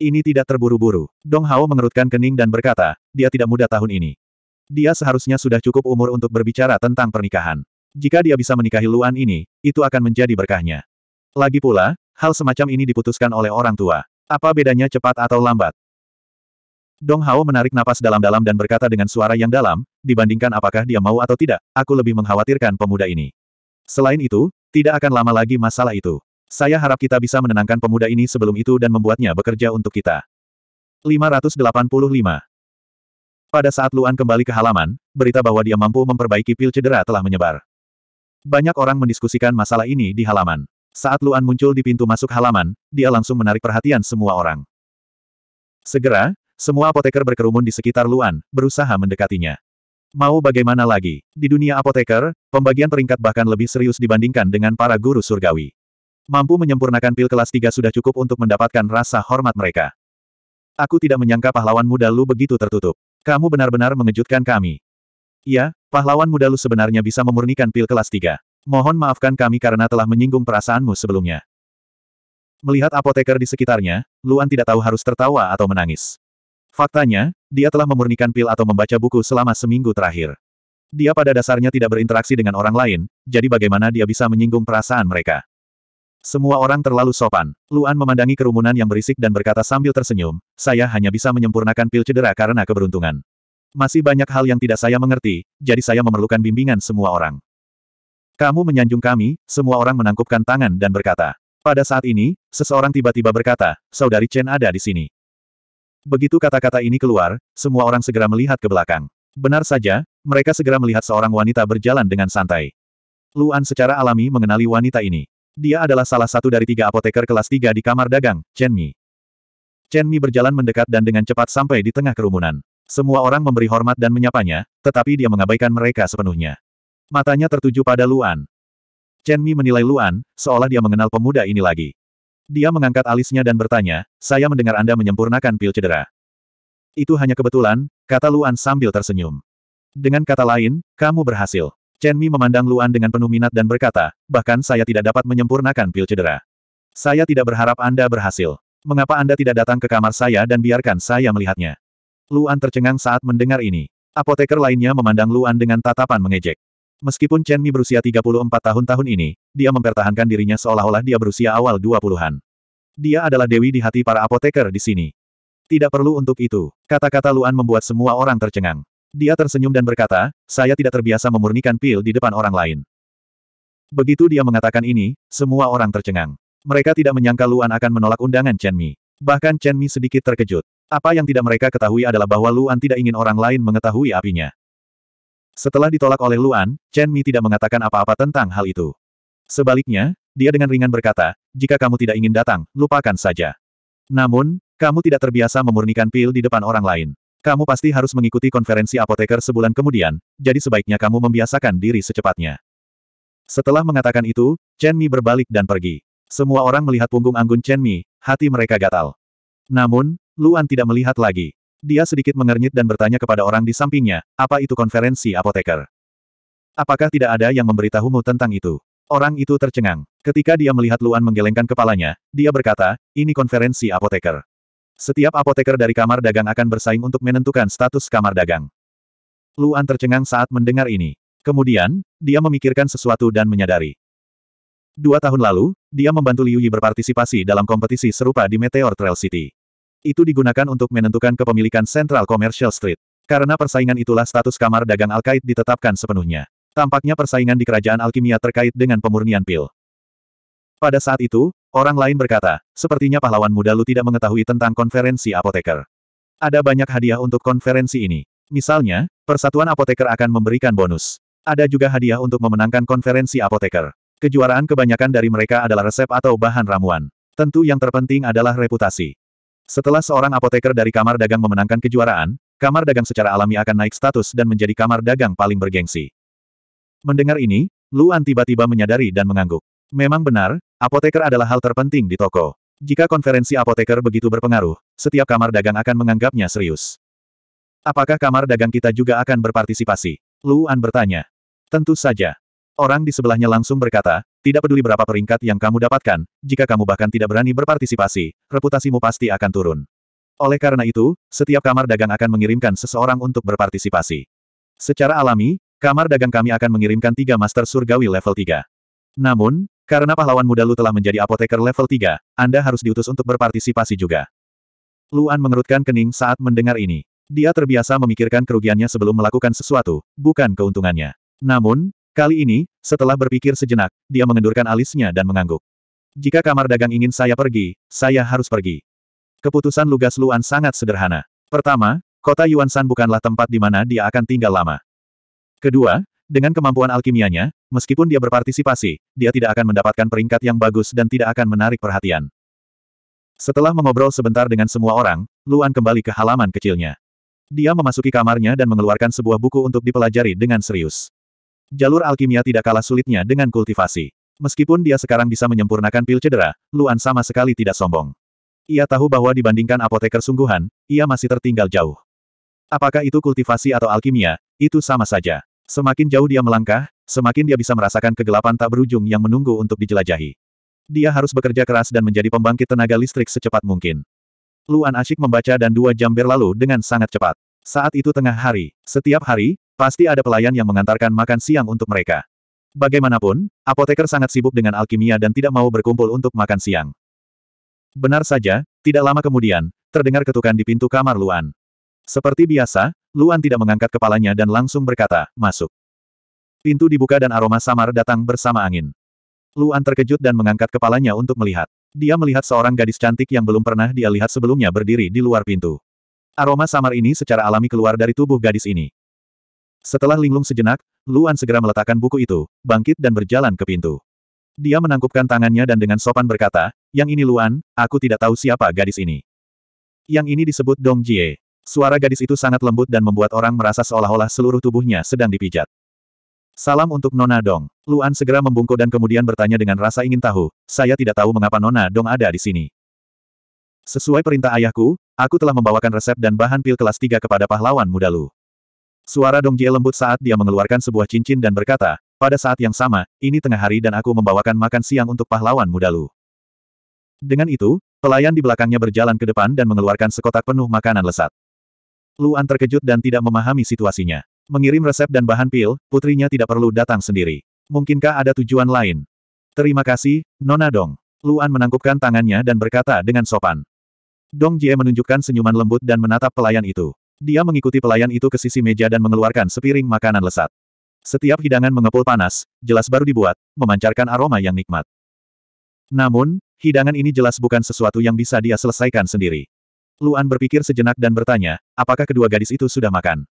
Ini tidak terburu-buru. Dong Hao mengerutkan kening dan berkata, dia tidak muda tahun ini. Dia seharusnya sudah cukup umur untuk berbicara tentang pernikahan. Jika dia bisa menikahi Luan ini, itu akan menjadi berkahnya. Lagi pula, hal semacam ini diputuskan oleh orang tua. Apa bedanya cepat atau lambat? Dong Hao menarik napas dalam-dalam dan berkata dengan suara yang dalam, dibandingkan apakah dia mau atau tidak, aku lebih mengkhawatirkan pemuda ini. Selain itu, tidak akan lama lagi masalah itu. Saya harap kita bisa menenangkan pemuda ini sebelum itu dan membuatnya bekerja untuk kita. 585. Pada saat Luan kembali ke halaman, berita bahwa dia mampu memperbaiki pil cedera telah menyebar. Banyak orang mendiskusikan masalah ini di halaman. Saat Luan muncul di pintu masuk halaman, dia langsung menarik perhatian semua orang. Segera, semua apoteker berkerumun di sekitar Luan, berusaha mendekatinya. Mau bagaimana lagi? Di dunia apoteker, pembagian peringkat bahkan lebih serius dibandingkan dengan para guru surgawi. Mampu menyempurnakan pil kelas 3 sudah cukup untuk mendapatkan rasa hormat mereka. Aku tidak menyangka pahlawan muda Lu begitu tertutup. Kamu benar-benar mengejutkan kami. Ya, pahlawan muda lu sebenarnya bisa memurnikan pil kelas 3. Mohon maafkan kami karena telah menyinggung perasaanmu sebelumnya. Melihat apoteker di sekitarnya, Luan tidak tahu harus tertawa atau menangis. Faktanya, dia telah memurnikan pil atau membaca buku selama seminggu terakhir. Dia pada dasarnya tidak berinteraksi dengan orang lain, jadi bagaimana dia bisa menyinggung perasaan mereka? Semua orang terlalu sopan. Luan memandangi kerumunan yang berisik dan berkata sambil tersenyum, saya hanya bisa menyempurnakan pil cedera karena keberuntungan. Masih banyak hal yang tidak saya mengerti, jadi saya memerlukan bimbingan semua orang. Kamu menyanjung kami, semua orang menangkupkan tangan dan berkata. Pada saat ini, seseorang tiba-tiba berkata, saudari Chen ada di sini. Begitu kata-kata ini keluar, semua orang segera melihat ke belakang. Benar saja, mereka segera melihat seorang wanita berjalan dengan santai. Luan secara alami mengenali wanita ini. Dia adalah salah satu dari tiga apoteker kelas tiga di kamar dagang, Chen Mi. Chen Mi berjalan mendekat dan dengan cepat sampai di tengah kerumunan. Semua orang memberi hormat dan menyapanya, tetapi dia mengabaikan mereka sepenuhnya. Matanya tertuju pada Luan. Chen Mi menilai Luan, seolah dia mengenal pemuda ini lagi. Dia mengangkat alisnya dan bertanya, saya mendengar Anda menyempurnakan pil cedera. Itu hanya kebetulan, kata Luan sambil tersenyum. Dengan kata lain, kamu berhasil. Chen Mi memandang Luan dengan penuh minat dan berkata, bahkan saya tidak dapat menyempurnakan pil cedera. Saya tidak berharap Anda berhasil. Mengapa Anda tidak datang ke kamar saya dan biarkan saya melihatnya? Luan tercengang saat mendengar ini. Apoteker lainnya memandang Luan dengan tatapan mengejek. Meskipun Chen Mi berusia 34 tahun tahun ini, dia mempertahankan dirinya seolah-olah dia berusia awal 20-an. Dia adalah dewi di hati para apoteker di sini. Tidak perlu untuk itu. Kata-kata Luan membuat semua orang tercengang. Dia tersenyum dan berkata, saya tidak terbiasa memurnikan pil di depan orang lain. Begitu dia mengatakan ini, semua orang tercengang. Mereka tidak menyangka Luan akan menolak undangan Chen Mi. Bahkan Chen Mi sedikit terkejut. Apa yang tidak mereka ketahui adalah bahwa Luan tidak ingin orang lain mengetahui apinya. Setelah ditolak oleh Luan, Chen Mi tidak mengatakan apa-apa tentang hal itu. Sebaliknya, dia dengan ringan berkata, jika kamu tidak ingin datang, lupakan saja. Namun, kamu tidak terbiasa memurnikan pil di depan orang lain. Kamu pasti harus mengikuti konferensi apoteker sebulan kemudian, jadi sebaiknya kamu membiasakan diri secepatnya. Setelah mengatakan itu, Chen Mi berbalik dan pergi. Semua orang melihat punggung anggun Chen Mi, hati mereka gatal. Namun, Luan tidak melihat lagi. Dia sedikit mengernyit dan bertanya kepada orang di sampingnya, apa itu konferensi apoteker? Apakah tidak ada yang memberitahumu tentang itu? Orang itu tercengang. Ketika dia melihat Luan menggelengkan kepalanya, dia berkata, ini konferensi apoteker. Setiap apoteker dari kamar dagang akan bersaing untuk menentukan status kamar dagang. Luan tercengang saat mendengar ini. Kemudian, dia memikirkan sesuatu dan menyadari. Dua tahun lalu, dia membantu Liu Yi berpartisipasi dalam kompetisi serupa di Meteor Trail City. Itu digunakan untuk menentukan kepemilikan Central Commercial Street. Karena persaingan itulah status kamar dagang Alkait ditetapkan sepenuhnya. Tampaknya persaingan di kerajaan alkimia terkait dengan pemurnian pil. Pada saat itu, orang lain berkata, sepertinya pahlawan muda lu tidak mengetahui tentang konferensi apoteker. Ada banyak hadiah untuk konferensi ini. Misalnya, Persatuan Apoteker akan memberikan bonus. Ada juga hadiah untuk memenangkan konferensi apoteker. Kejuaraan kebanyakan dari mereka adalah resep atau bahan ramuan. Tentu yang terpenting adalah reputasi. Setelah seorang apoteker dari kamar dagang memenangkan kejuaraan, kamar dagang secara alami akan naik status dan menjadi kamar dagang paling bergengsi. Mendengar ini, Luan tiba-tiba menyadari dan mengangguk. Memang benar, apoteker adalah hal terpenting di toko. Jika konferensi apoteker begitu berpengaruh, setiap kamar dagang akan menganggapnya serius. Apakah kamar dagang kita juga akan berpartisipasi? Luan bertanya. Tentu saja. Orang di sebelahnya langsung berkata, tidak peduli berapa peringkat yang kamu dapatkan, jika kamu bahkan tidak berani berpartisipasi, reputasimu pasti akan turun. Oleh karena itu, setiap kamar dagang akan mengirimkan seseorang untuk berpartisipasi. Secara alami, kamar dagang kami akan mengirimkan tiga master surgawi level 3. Namun, karena pahlawan muda Lu telah menjadi apoteker level 3, Anda harus diutus untuk berpartisipasi juga. Luan mengerutkan kening saat mendengar ini. Dia terbiasa memikirkan kerugiannya sebelum melakukan sesuatu, bukan keuntungannya. Namun, Kali ini, setelah berpikir sejenak, dia mengendurkan alisnya dan mengangguk. Jika kamar dagang ingin saya pergi, saya harus pergi. Keputusan Lugas Luan sangat sederhana. Pertama, kota Yuansan bukanlah tempat di mana dia akan tinggal lama. Kedua, dengan kemampuan alkimianya, meskipun dia berpartisipasi, dia tidak akan mendapatkan peringkat yang bagus dan tidak akan menarik perhatian. Setelah mengobrol sebentar dengan semua orang, Luan kembali ke halaman kecilnya. Dia memasuki kamarnya dan mengeluarkan sebuah buku untuk dipelajari dengan serius. Jalur alkimia tidak kalah sulitnya dengan kultivasi. Meskipun dia sekarang bisa menyempurnakan pil cedera, Luan sama sekali tidak sombong. Ia tahu bahwa dibandingkan apoteker sungguhan, ia masih tertinggal jauh. Apakah itu kultivasi atau alkimia, itu sama saja. Semakin jauh dia melangkah, semakin dia bisa merasakan kegelapan tak berujung yang menunggu untuk dijelajahi. Dia harus bekerja keras dan menjadi pembangkit tenaga listrik secepat mungkin. Luan asyik membaca dan dua jam berlalu dengan sangat cepat. Saat itu tengah hari. Setiap hari, Pasti ada pelayan yang mengantarkan makan siang untuk mereka. Bagaimanapun, apoteker sangat sibuk dengan alkimia dan tidak mau berkumpul untuk makan siang. Benar saja, tidak lama kemudian, terdengar ketukan di pintu kamar Luan. Seperti biasa, Luan tidak mengangkat kepalanya dan langsung berkata, masuk. Pintu dibuka dan aroma samar datang bersama angin. Luan terkejut dan mengangkat kepalanya untuk melihat. Dia melihat seorang gadis cantik yang belum pernah dia lihat sebelumnya berdiri di luar pintu. Aroma samar ini secara alami keluar dari tubuh gadis ini. Setelah linglung sejenak, Luan segera meletakkan buku itu, bangkit dan berjalan ke pintu. Dia menangkupkan tangannya dan dengan sopan berkata, yang ini Luan, aku tidak tahu siapa gadis ini. Yang ini disebut Dong Jie. Suara gadis itu sangat lembut dan membuat orang merasa seolah-olah seluruh tubuhnya sedang dipijat. Salam untuk Nona Dong. Luan segera membungkuk dan kemudian bertanya dengan rasa ingin tahu, saya tidak tahu mengapa Nona Dong ada di sini. Sesuai perintah ayahku, aku telah membawakan resep dan bahan pil kelas 3 kepada pahlawan muda Lu. Suara Dong Jie lembut saat dia mengeluarkan sebuah cincin dan berkata, pada saat yang sama, ini tengah hari dan aku membawakan makan siang untuk pahlawan muda Lu. Dengan itu, pelayan di belakangnya berjalan ke depan dan mengeluarkan sekotak penuh makanan lesat. Luan terkejut dan tidak memahami situasinya. Mengirim resep dan bahan pil, putrinya tidak perlu datang sendiri. Mungkinkah ada tujuan lain? Terima kasih, Nona Dong. Luan menangkupkan tangannya dan berkata dengan sopan. Dong Jie menunjukkan senyuman lembut dan menatap pelayan itu. Dia mengikuti pelayan itu ke sisi meja dan mengeluarkan sepiring makanan lesat. Setiap hidangan mengepul panas, jelas baru dibuat, memancarkan aroma yang nikmat. Namun, hidangan ini jelas bukan sesuatu yang bisa dia selesaikan sendiri. Luan berpikir sejenak dan bertanya, apakah kedua gadis itu sudah makan?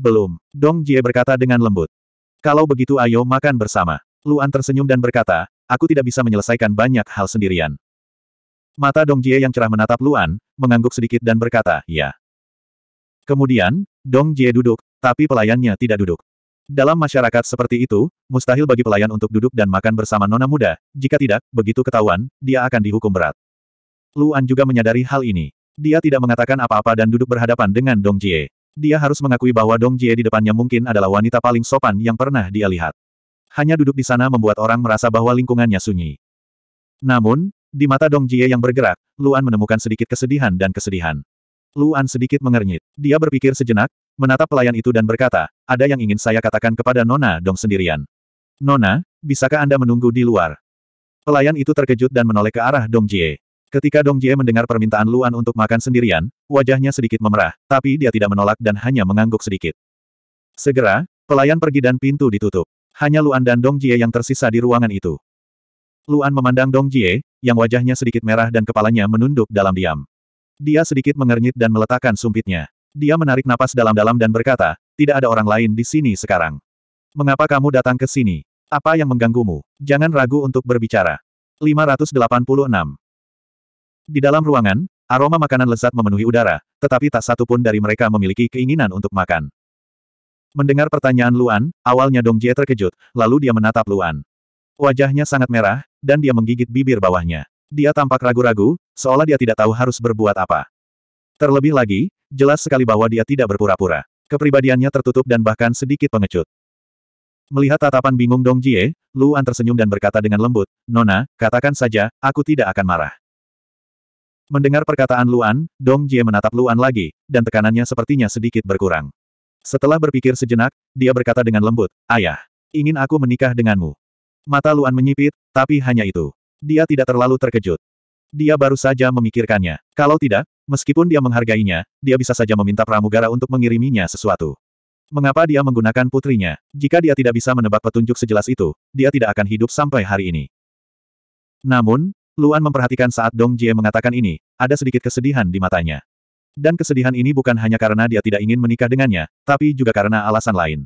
Belum, Dong Jie berkata dengan lembut. Kalau begitu ayo makan bersama. Luan tersenyum dan berkata, aku tidak bisa menyelesaikan banyak hal sendirian. Mata Dong Jie yang cerah menatap Luan, mengangguk sedikit dan berkata, ya. Kemudian, Dong Jie duduk, tapi pelayannya tidak duduk. Dalam masyarakat seperti itu, mustahil bagi pelayan untuk duduk dan makan bersama nona muda, jika tidak, begitu ketahuan, dia akan dihukum berat. Luan juga menyadari hal ini. Dia tidak mengatakan apa-apa dan duduk berhadapan dengan Dong Jie. Dia harus mengakui bahwa Dong Jie di depannya mungkin adalah wanita paling sopan yang pernah dia lihat. Hanya duduk di sana membuat orang merasa bahwa lingkungannya sunyi. Namun, di mata Dong Jie yang bergerak, Luan menemukan sedikit kesedihan dan kesedihan. Luan sedikit mengernyit. Dia berpikir sejenak, menatap pelayan itu dan berkata, ada yang ingin saya katakan kepada Nona Dong sendirian. Nona, bisakah Anda menunggu di luar? Pelayan itu terkejut dan menoleh ke arah Dong Jie. Ketika Dong Jie mendengar permintaan Luan untuk makan sendirian, wajahnya sedikit memerah, tapi dia tidak menolak dan hanya mengangguk sedikit. Segera, pelayan pergi dan pintu ditutup. Hanya Luan dan Dong Jie yang tersisa di ruangan itu. Luan memandang Dong Jie, yang wajahnya sedikit merah dan kepalanya menunduk dalam diam. Dia sedikit mengernyit dan meletakkan sumpitnya. Dia menarik napas dalam-dalam dan berkata, tidak ada orang lain di sini sekarang. Mengapa kamu datang ke sini? Apa yang mengganggumu? Jangan ragu untuk berbicara. 586. Di dalam ruangan, aroma makanan lezat memenuhi udara, tetapi tak satu pun dari mereka memiliki keinginan untuk makan. Mendengar pertanyaan Luan, awalnya Dong Jie terkejut, lalu dia menatap Luan. Wajahnya sangat merah, dan dia menggigit bibir bawahnya. Dia tampak ragu-ragu, seolah dia tidak tahu harus berbuat apa. Terlebih lagi, jelas sekali bahwa dia tidak berpura-pura. Kepribadiannya tertutup dan bahkan sedikit pengecut. Melihat tatapan bingung Dong Jie, Luan tersenyum dan berkata dengan lembut, Nona, katakan saja, aku tidak akan marah. Mendengar perkataan Luan, Dong Jie menatap Luan lagi, dan tekanannya sepertinya sedikit berkurang. Setelah berpikir sejenak, dia berkata dengan lembut, Ayah, ingin aku menikah denganmu. Mata Luan menyipit, tapi hanya itu. Dia tidak terlalu terkejut. Dia baru saja memikirkannya. Kalau tidak, meskipun dia menghargainya, dia bisa saja meminta pramugara untuk mengiriminya sesuatu. Mengapa dia menggunakan putrinya? Jika dia tidak bisa menebak petunjuk sejelas itu, dia tidak akan hidup sampai hari ini. Namun, Luan memperhatikan saat Dong Jie mengatakan ini, ada sedikit kesedihan di matanya. Dan kesedihan ini bukan hanya karena dia tidak ingin menikah dengannya, tapi juga karena alasan lain.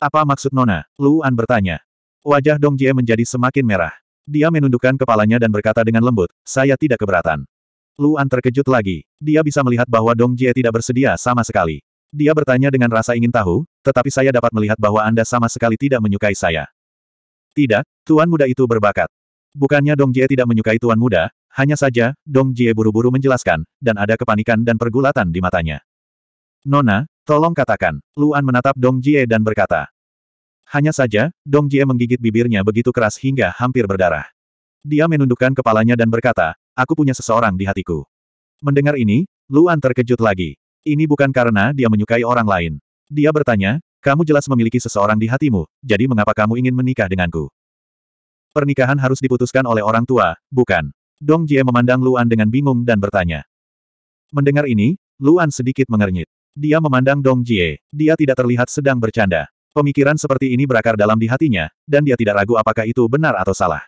Apa maksud Nona? Luan bertanya. Wajah Dong Jie menjadi semakin merah. Dia menundukkan kepalanya dan berkata dengan lembut, saya tidak keberatan. Luan terkejut lagi. Dia bisa melihat bahwa Dong Jie tidak bersedia sama sekali. Dia bertanya dengan rasa ingin tahu, tetapi saya dapat melihat bahwa Anda sama sekali tidak menyukai saya. Tidak, Tuan Muda itu berbakat. Bukannya Dong Jie tidak menyukai Tuan Muda, hanya saja, Dong Jie buru-buru menjelaskan, dan ada kepanikan dan pergulatan di matanya. Nona, tolong katakan, Luan menatap Dong Jie dan berkata, hanya saja, Dong Jie menggigit bibirnya begitu keras hingga hampir berdarah. Dia menundukkan kepalanya dan berkata, aku punya seseorang di hatiku. Mendengar ini, Luan terkejut lagi. Ini bukan karena dia menyukai orang lain. Dia bertanya, kamu jelas memiliki seseorang di hatimu, jadi mengapa kamu ingin menikah denganku? Pernikahan harus diputuskan oleh orang tua, bukan? Dong Jie memandang Luan dengan bingung dan bertanya. Mendengar ini, Luan sedikit mengernyit. Dia memandang Dong Jie. Dia tidak terlihat sedang bercanda. Pemikiran seperti ini berakar dalam di hatinya, dan dia tidak ragu apakah itu benar atau salah.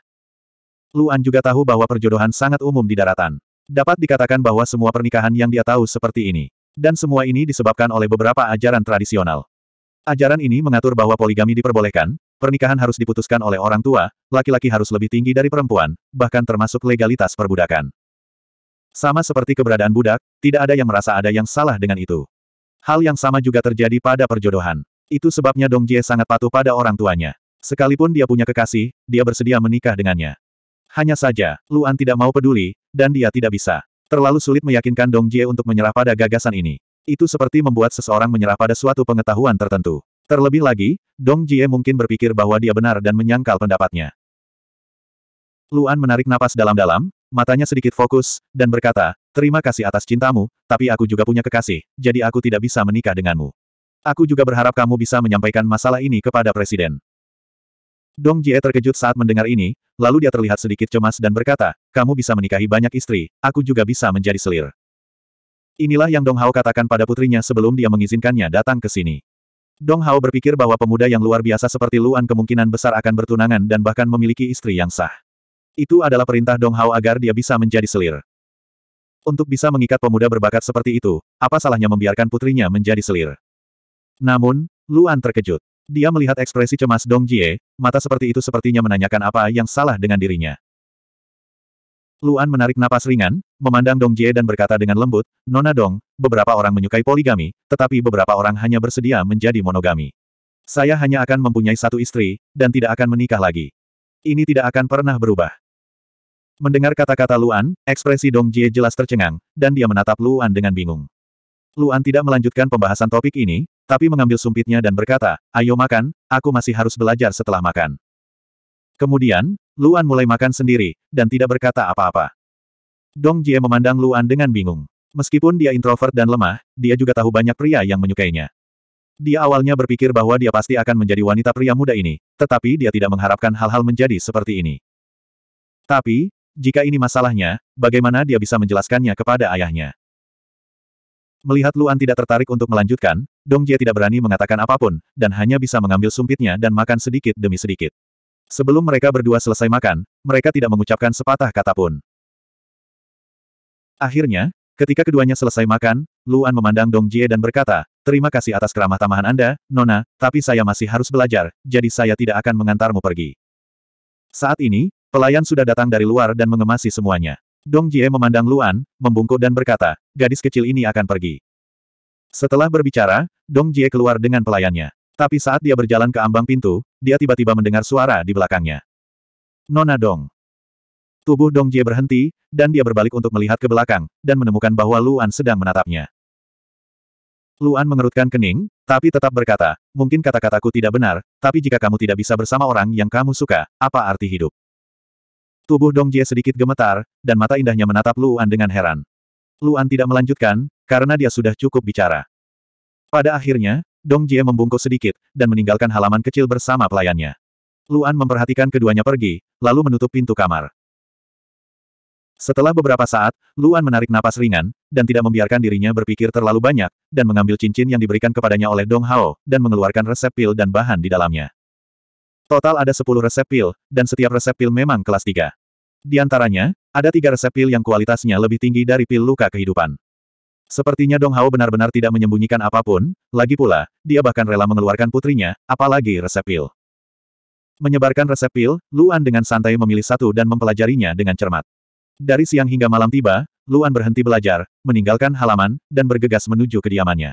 Luan juga tahu bahwa perjodohan sangat umum di daratan. Dapat dikatakan bahwa semua pernikahan yang dia tahu seperti ini. Dan semua ini disebabkan oleh beberapa ajaran tradisional. Ajaran ini mengatur bahwa poligami diperbolehkan, pernikahan harus diputuskan oleh orang tua, laki-laki harus lebih tinggi dari perempuan, bahkan termasuk legalitas perbudakan. Sama seperti keberadaan budak, tidak ada yang merasa ada yang salah dengan itu. Hal yang sama juga terjadi pada perjodohan. Itu sebabnya Dong Jie sangat patuh pada orang tuanya. Sekalipun dia punya kekasih, dia bersedia menikah dengannya. Hanya saja, Luan tidak mau peduli, dan dia tidak bisa. Terlalu sulit meyakinkan Dong Jie untuk menyerah pada gagasan ini. Itu seperti membuat seseorang menyerah pada suatu pengetahuan tertentu. Terlebih lagi, Dong Jie mungkin berpikir bahwa dia benar dan menyangkal pendapatnya. Luan menarik napas dalam-dalam, matanya sedikit fokus, dan berkata, Terima kasih atas cintamu, tapi aku juga punya kekasih, jadi aku tidak bisa menikah denganmu. Aku juga berharap kamu bisa menyampaikan masalah ini kepada Presiden. Dong Jie terkejut saat mendengar ini, lalu dia terlihat sedikit cemas dan berkata, kamu bisa menikahi banyak istri, aku juga bisa menjadi selir. Inilah yang Dong Hao katakan pada putrinya sebelum dia mengizinkannya datang ke sini. Dong Hao berpikir bahwa pemuda yang luar biasa seperti Luan kemungkinan besar akan bertunangan dan bahkan memiliki istri yang sah. Itu adalah perintah Dong Hao agar dia bisa menjadi selir. Untuk bisa mengikat pemuda berbakat seperti itu, apa salahnya membiarkan putrinya menjadi selir? Namun, Luan terkejut. Dia melihat ekspresi cemas Dong Jie, mata seperti itu sepertinya menanyakan apa yang salah dengan dirinya. Luan menarik napas ringan, memandang Dong Jie dan berkata dengan lembut, Nona Dong, beberapa orang menyukai poligami, tetapi beberapa orang hanya bersedia menjadi monogami. Saya hanya akan mempunyai satu istri, dan tidak akan menikah lagi. Ini tidak akan pernah berubah. Mendengar kata-kata Luan, ekspresi Dong Jie jelas tercengang, dan dia menatap Luan dengan bingung. Luan tidak melanjutkan pembahasan topik ini, tapi mengambil sumpitnya dan berkata, ayo makan, aku masih harus belajar setelah makan. Kemudian, Luan mulai makan sendiri, dan tidak berkata apa-apa. Dong Jie memandang Luan dengan bingung. Meskipun dia introvert dan lemah, dia juga tahu banyak pria yang menyukainya. Dia awalnya berpikir bahwa dia pasti akan menjadi wanita pria muda ini, tetapi dia tidak mengharapkan hal-hal menjadi seperti ini. Tapi, jika ini masalahnya, bagaimana dia bisa menjelaskannya kepada ayahnya? Melihat Luan tidak tertarik untuk melanjutkan, Dong Jie tidak berani mengatakan apapun, dan hanya bisa mengambil sumpitnya dan makan sedikit demi sedikit. Sebelum mereka berdua selesai makan, mereka tidak mengucapkan sepatah kata pun. Akhirnya, ketika keduanya selesai makan, Luan memandang Dong Jie dan berkata, Terima kasih atas keramah tamahan Anda, Nona, tapi saya masih harus belajar, jadi saya tidak akan mengantarmu pergi. Saat ini, pelayan sudah datang dari luar dan mengemasi semuanya. Dong Jie memandang Luan, membungkuk dan berkata, gadis kecil ini akan pergi. Setelah berbicara, Dong Jie keluar dengan pelayannya. Tapi saat dia berjalan ke ambang pintu, dia tiba-tiba mendengar suara di belakangnya. Nona Dong. Tubuh Dong Jie berhenti, dan dia berbalik untuk melihat ke belakang, dan menemukan bahwa Luan sedang menatapnya. Luan mengerutkan kening, tapi tetap berkata, mungkin kata-kataku tidak benar, tapi jika kamu tidak bisa bersama orang yang kamu suka, apa arti hidup? Tubuh Dong Jie sedikit gemetar, dan mata indahnya menatap Luan dengan heran. Luan tidak melanjutkan, karena dia sudah cukup bicara. Pada akhirnya, Dong Jie membungkuk sedikit, dan meninggalkan halaman kecil bersama pelayannya. Luan memperhatikan keduanya pergi, lalu menutup pintu kamar. Setelah beberapa saat, Luan menarik napas ringan, dan tidak membiarkan dirinya berpikir terlalu banyak, dan mengambil cincin yang diberikan kepadanya oleh Dong Hao, dan mengeluarkan resep pil dan bahan di dalamnya. Total ada 10 resep pil, dan setiap resep pil memang kelas 3. Di antaranya, ada tiga resep pil yang kualitasnya lebih tinggi dari pil luka kehidupan. Sepertinya Dong Hao benar-benar tidak menyembunyikan apapun, lagi pula, dia bahkan rela mengeluarkan putrinya, apalagi resep pil. Menyebarkan resep pil, Luan dengan santai memilih satu dan mempelajarinya dengan cermat. Dari siang hingga malam tiba, Luan berhenti belajar, meninggalkan halaman, dan bergegas menuju kediamannya.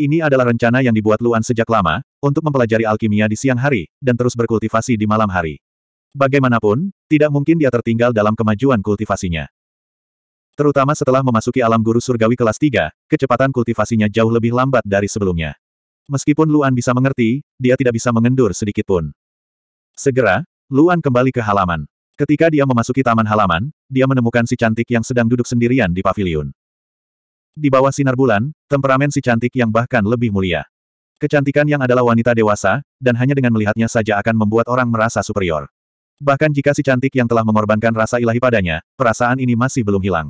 Ini adalah rencana yang dibuat Luan sejak lama, untuk mempelajari alkimia di siang hari, dan terus berkultivasi di malam hari. Bagaimanapun, tidak mungkin dia tertinggal dalam kemajuan kultivasinya. Terutama setelah memasuki alam guru surgawi kelas 3, kecepatan kultivasinya jauh lebih lambat dari sebelumnya. Meskipun Luan bisa mengerti, dia tidak bisa mengendur sedikitpun. Segera, Luan kembali ke halaman. Ketika dia memasuki taman halaman, dia menemukan si cantik yang sedang duduk sendirian di paviliun. Di bawah sinar bulan, temperamen si cantik yang bahkan lebih mulia. Kecantikan yang adalah wanita dewasa, dan hanya dengan melihatnya saja akan membuat orang merasa superior. Bahkan jika si cantik yang telah mengorbankan rasa ilahi padanya, perasaan ini masih belum hilang.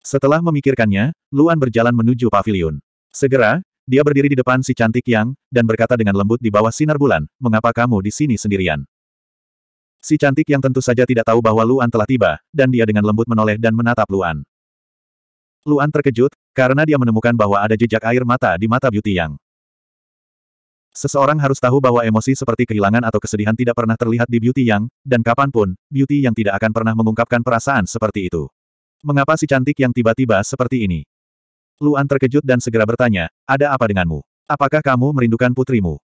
Setelah memikirkannya, Luan berjalan menuju pavilion. Segera, dia berdiri di depan si cantik yang, dan berkata dengan lembut di bawah sinar bulan, mengapa kamu di sini sendirian? Si cantik yang tentu saja tidak tahu bahwa Luan telah tiba, dan dia dengan lembut menoleh dan menatap Luan. Luan terkejut, karena dia menemukan bahwa ada jejak air mata di mata Beauty Yang. Seseorang harus tahu bahwa emosi seperti kehilangan atau kesedihan tidak pernah terlihat di Beauty Yang, dan kapanpun, Beauty Yang tidak akan pernah mengungkapkan perasaan seperti itu. Mengapa si cantik yang tiba-tiba seperti ini? Luan terkejut dan segera bertanya, ada apa denganmu? Apakah kamu merindukan putrimu?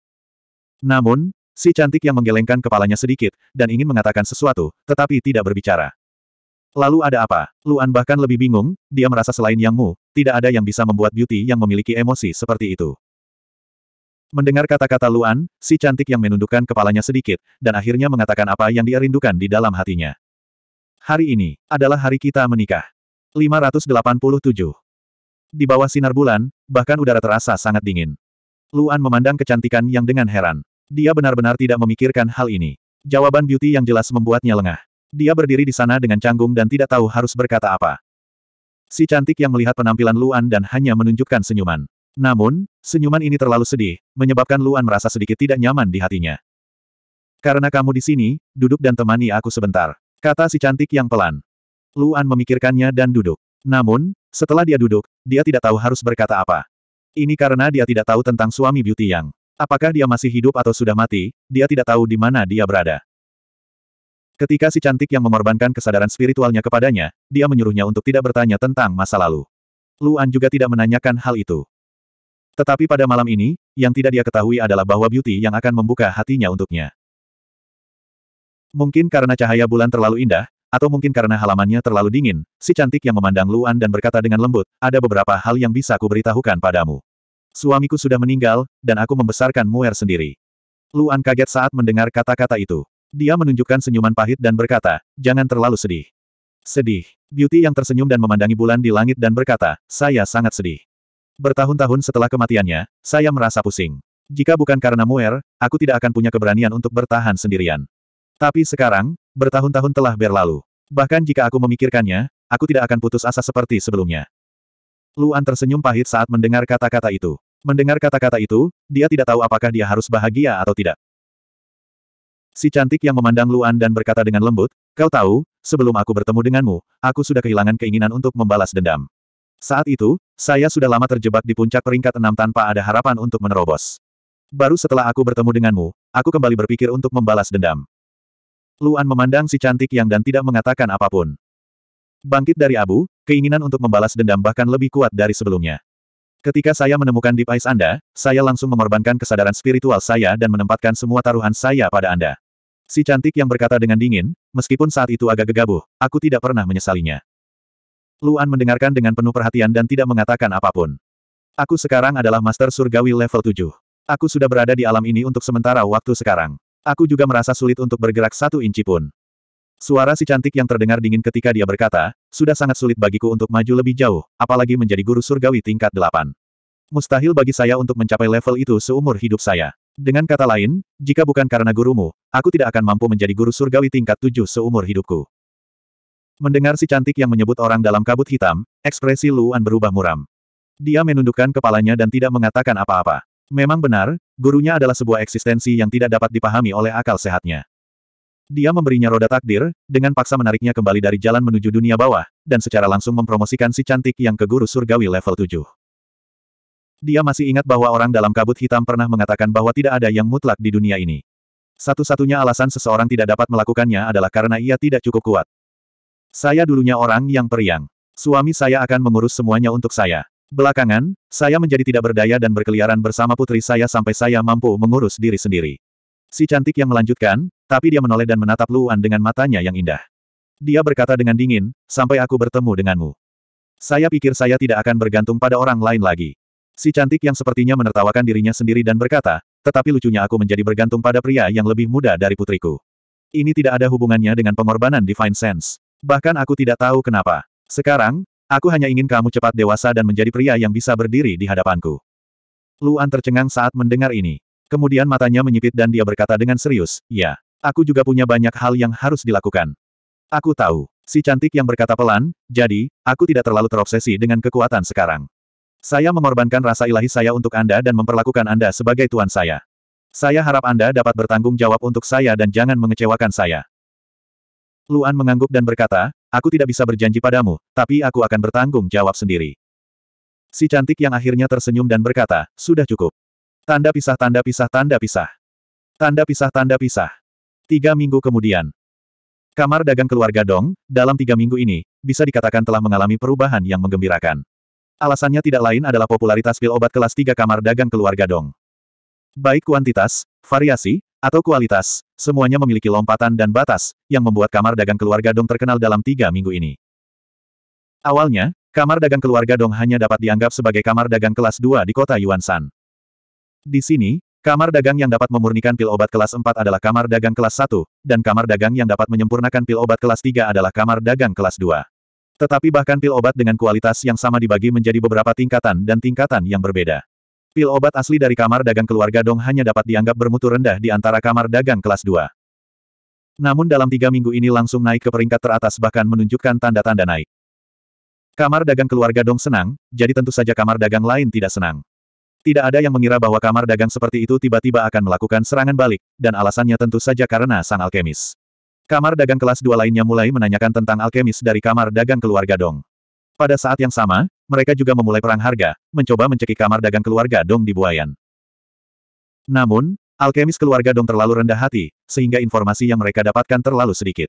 Namun, si cantik yang menggelengkan kepalanya sedikit, dan ingin mengatakan sesuatu, tetapi tidak berbicara. Lalu ada apa? Luan bahkan lebih bingung, dia merasa selain yangmu, tidak ada yang bisa membuat Beauty yang memiliki emosi seperti itu. Mendengar kata-kata Luan, si cantik yang menundukkan kepalanya sedikit, dan akhirnya mengatakan apa yang dia rindukan di dalam hatinya. Hari ini, adalah hari kita menikah. 587. Di bawah sinar bulan, bahkan udara terasa sangat dingin. Luan memandang kecantikan yang dengan heran. Dia benar-benar tidak memikirkan hal ini. Jawaban Beauty yang jelas membuatnya lengah. Dia berdiri di sana dengan canggung dan tidak tahu harus berkata apa. Si cantik yang melihat penampilan Luan dan hanya menunjukkan senyuman. Namun, senyuman ini terlalu sedih, menyebabkan Luan merasa sedikit tidak nyaman di hatinya. Karena kamu di sini, duduk dan temani aku sebentar, kata si cantik yang pelan. Luan memikirkannya dan duduk. Namun, setelah dia duduk, dia tidak tahu harus berkata apa. Ini karena dia tidak tahu tentang suami Beauty Yang. Apakah dia masih hidup atau sudah mati, dia tidak tahu di mana dia berada. Ketika si cantik yang mengorbankan kesadaran spiritualnya kepadanya, dia menyuruhnya untuk tidak bertanya tentang masa lalu. Luan juga tidak menanyakan hal itu. Tetapi pada malam ini, yang tidak dia ketahui adalah bahwa Beauty yang akan membuka hatinya untuknya. Mungkin karena cahaya bulan terlalu indah, atau mungkin karena halamannya terlalu dingin, si cantik yang memandang Luan dan berkata dengan lembut, ada beberapa hal yang bisa ku beritahukan padamu. Suamiku sudah meninggal, dan aku membesarkan Muer sendiri. Luan kaget saat mendengar kata-kata itu. Dia menunjukkan senyuman pahit dan berkata, jangan terlalu sedih. Sedih. Beauty yang tersenyum dan memandangi bulan di langit dan berkata, saya sangat sedih. Bertahun-tahun setelah kematiannya, saya merasa pusing. Jika bukan karena Muer, aku tidak akan punya keberanian untuk bertahan sendirian. Tapi sekarang, bertahun-tahun telah berlalu. Bahkan jika aku memikirkannya, aku tidak akan putus asa seperti sebelumnya. Luan tersenyum pahit saat mendengar kata-kata itu. Mendengar kata-kata itu, dia tidak tahu apakah dia harus bahagia atau tidak. Si cantik yang memandang Luan dan berkata dengan lembut, Kau tahu, sebelum aku bertemu denganmu, aku sudah kehilangan keinginan untuk membalas dendam. Saat itu, saya sudah lama terjebak di puncak peringkat enam tanpa ada harapan untuk menerobos. Baru setelah aku bertemu denganmu, aku kembali berpikir untuk membalas dendam. Luan memandang si cantik yang dan tidak mengatakan apapun. Bangkit dari abu, keinginan untuk membalas dendam bahkan lebih kuat dari sebelumnya. Ketika saya menemukan Deep Eyes Anda, saya langsung mengorbankan kesadaran spiritual saya dan menempatkan semua taruhan saya pada Anda. Si cantik yang berkata dengan dingin, meskipun saat itu agak gegabah, aku tidak pernah menyesalinya. Luan mendengarkan dengan penuh perhatian dan tidak mengatakan apapun. Aku sekarang adalah Master Surgawi level 7. Aku sudah berada di alam ini untuk sementara waktu sekarang. Aku juga merasa sulit untuk bergerak satu inci pun. Suara si cantik yang terdengar dingin ketika dia berkata, sudah sangat sulit bagiku untuk maju lebih jauh, apalagi menjadi guru surgawi tingkat 8. Mustahil bagi saya untuk mencapai level itu seumur hidup saya. Dengan kata lain, jika bukan karena gurumu, aku tidak akan mampu menjadi guru surgawi tingkat 7 seumur hidupku. Mendengar si cantik yang menyebut orang dalam kabut hitam, ekspresi Luan berubah muram. Dia menundukkan kepalanya dan tidak mengatakan apa-apa. Memang benar, gurunya adalah sebuah eksistensi yang tidak dapat dipahami oleh akal sehatnya. Dia memberinya roda takdir, dengan paksa menariknya kembali dari jalan menuju dunia bawah, dan secara langsung mempromosikan si cantik yang ke guru surgawi level 7. Dia masih ingat bahwa orang dalam kabut hitam pernah mengatakan bahwa tidak ada yang mutlak di dunia ini. Satu-satunya alasan seseorang tidak dapat melakukannya adalah karena ia tidak cukup kuat. Saya dulunya orang yang periang. Suami saya akan mengurus semuanya untuk saya. Belakangan, saya menjadi tidak berdaya dan berkeliaran bersama putri saya sampai saya mampu mengurus diri sendiri. Si cantik yang melanjutkan, tapi dia menoleh dan menatap Luan dengan matanya yang indah. Dia berkata dengan dingin, sampai aku bertemu denganmu. Saya pikir saya tidak akan bergantung pada orang lain lagi. Si cantik yang sepertinya menertawakan dirinya sendiri dan berkata, tetapi lucunya aku menjadi bergantung pada pria yang lebih muda dari putriku. Ini tidak ada hubungannya dengan pengorbanan Divine Sense. Bahkan aku tidak tahu kenapa. Sekarang, aku hanya ingin kamu cepat dewasa dan menjadi pria yang bisa berdiri di hadapanku. Luan tercengang saat mendengar ini. Kemudian matanya menyipit dan dia berkata dengan serius, ya, aku juga punya banyak hal yang harus dilakukan. Aku tahu, si cantik yang berkata pelan, jadi, aku tidak terlalu terobsesi dengan kekuatan sekarang. Saya mengorbankan rasa ilahi saya untuk Anda dan memperlakukan Anda sebagai tuan saya. Saya harap Anda dapat bertanggung jawab untuk saya dan jangan mengecewakan saya. Luan mengangguk dan berkata, aku tidak bisa berjanji padamu, tapi aku akan bertanggung jawab sendiri. Si cantik yang akhirnya tersenyum dan berkata, sudah cukup. Tanda pisah tanda pisah tanda pisah. Tanda pisah tanda pisah. Tiga minggu kemudian. Kamar dagang keluarga Dong, dalam tiga minggu ini, bisa dikatakan telah mengalami perubahan yang menggembirakan. Alasannya tidak lain adalah popularitas pil obat kelas tiga kamar dagang keluarga Dong. Baik kuantitas, variasi, atau kualitas, semuanya memiliki lompatan dan batas, yang membuat kamar dagang keluarga Dong terkenal dalam tiga minggu ini. Awalnya, kamar dagang keluarga Dong hanya dapat dianggap sebagai kamar dagang kelas 2 di kota Yuanshan. Di sini, kamar dagang yang dapat memurnikan pil obat kelas 4 adalah kamar dagang kelas 1, dan kamar dagang yang dapat menyempurnakan pil obat kelas 3 adalah kamar dagang kelas 2. Tetapi bahkan pil obat dengan kualitas yang sama dibagi menjadi beberapa tingkatan dan tingkatan yang berbeda. Pil obat asli dari kamar dagang keluarga Dong hanya dapat dianggap bermutu rendah di antara kamar dagang kelas 2. Namun dalam tiga minggu ini langsung naik ke peringkat teratas bahkan menunjukkan tanda-tanda naik. Kamar dagang keluarga Dong senang, jadi tentu saja kamar dagang lain tidak senang. Tidak ada yang mengira bahwa kamar dagang seperti itu tiba-tiba akan melakukan serangan balik, dan alasannya tentu saja karena sang alkemis. Kamar dagang kelas 2 lainnya mulai menanyakan tentang alkemis dari kamar dagang keluarga Dong. Pada saat yang sama, mereka juga memulai perang harga, mencoba mencekik kamar dagang keluarga Dong di Buayan. Namun, alkemis keluarga Dong terlalu rendah hati, sehingga informasi yang mereka dapatkan terlalu sedikit.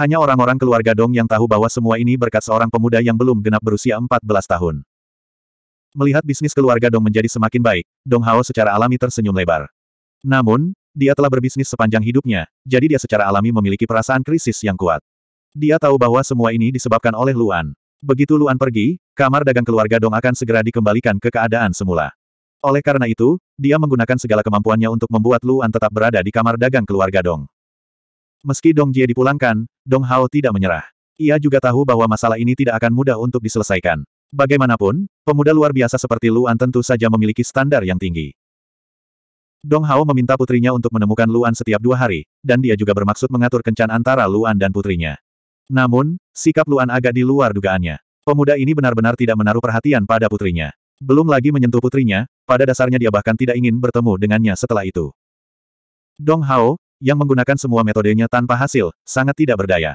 Hanya orang-orang keluarga Dong yang tahu bahwa semua ini berkat seorang pemuda yang belum genap berusia 14 tahun. Melihat bisnis keluarga Dong menjadi semakin baik, Dong Hao secara alami tersenyum lebar. Namun, dia telah berbisnis sepanjang hidupnya, jadi dia secara alami memiliki perasaan krisis yang kuat. Dia tahu bahwa semua ini disebabkan oleh Luan. Begitu Luan pergi, kamar dagang keluarga Dong akan segera dikembalikan ke keadaan semula. Oleh karena itu, dia menggunakan segala kemampuannya untuk membuat Luan tetap berada di kamar dagang keluarga Dong. Meski Dong Jie dipulangkan, Dong Hao tidak menyerah. Ia juga tahu bahwa masalah ini tidak akan mudah untuk diselesaikan. Bagaimanapun, pemuda luar biasa seperti Luan tentu saja memiliki standar yang tinggi. Dong Hao meminta putrinya untuk menemukan Luan setiap dua hari, dan dia juga bermaksud mengatur kencan antara Luan dan putrinya. Namun, sikap Luan agak di luar dugaannya. Pemuda ini benar-benar tidak menaruh perhatian pada putrinya. Belum lagi menyentuh putrinya, pada dasarnya dia bahkan tidak ingin bertemu dengannya setelah itu. Dong Hao, yang menggunakan semua metodenya tanpa hasil, sangat tidak berdaya.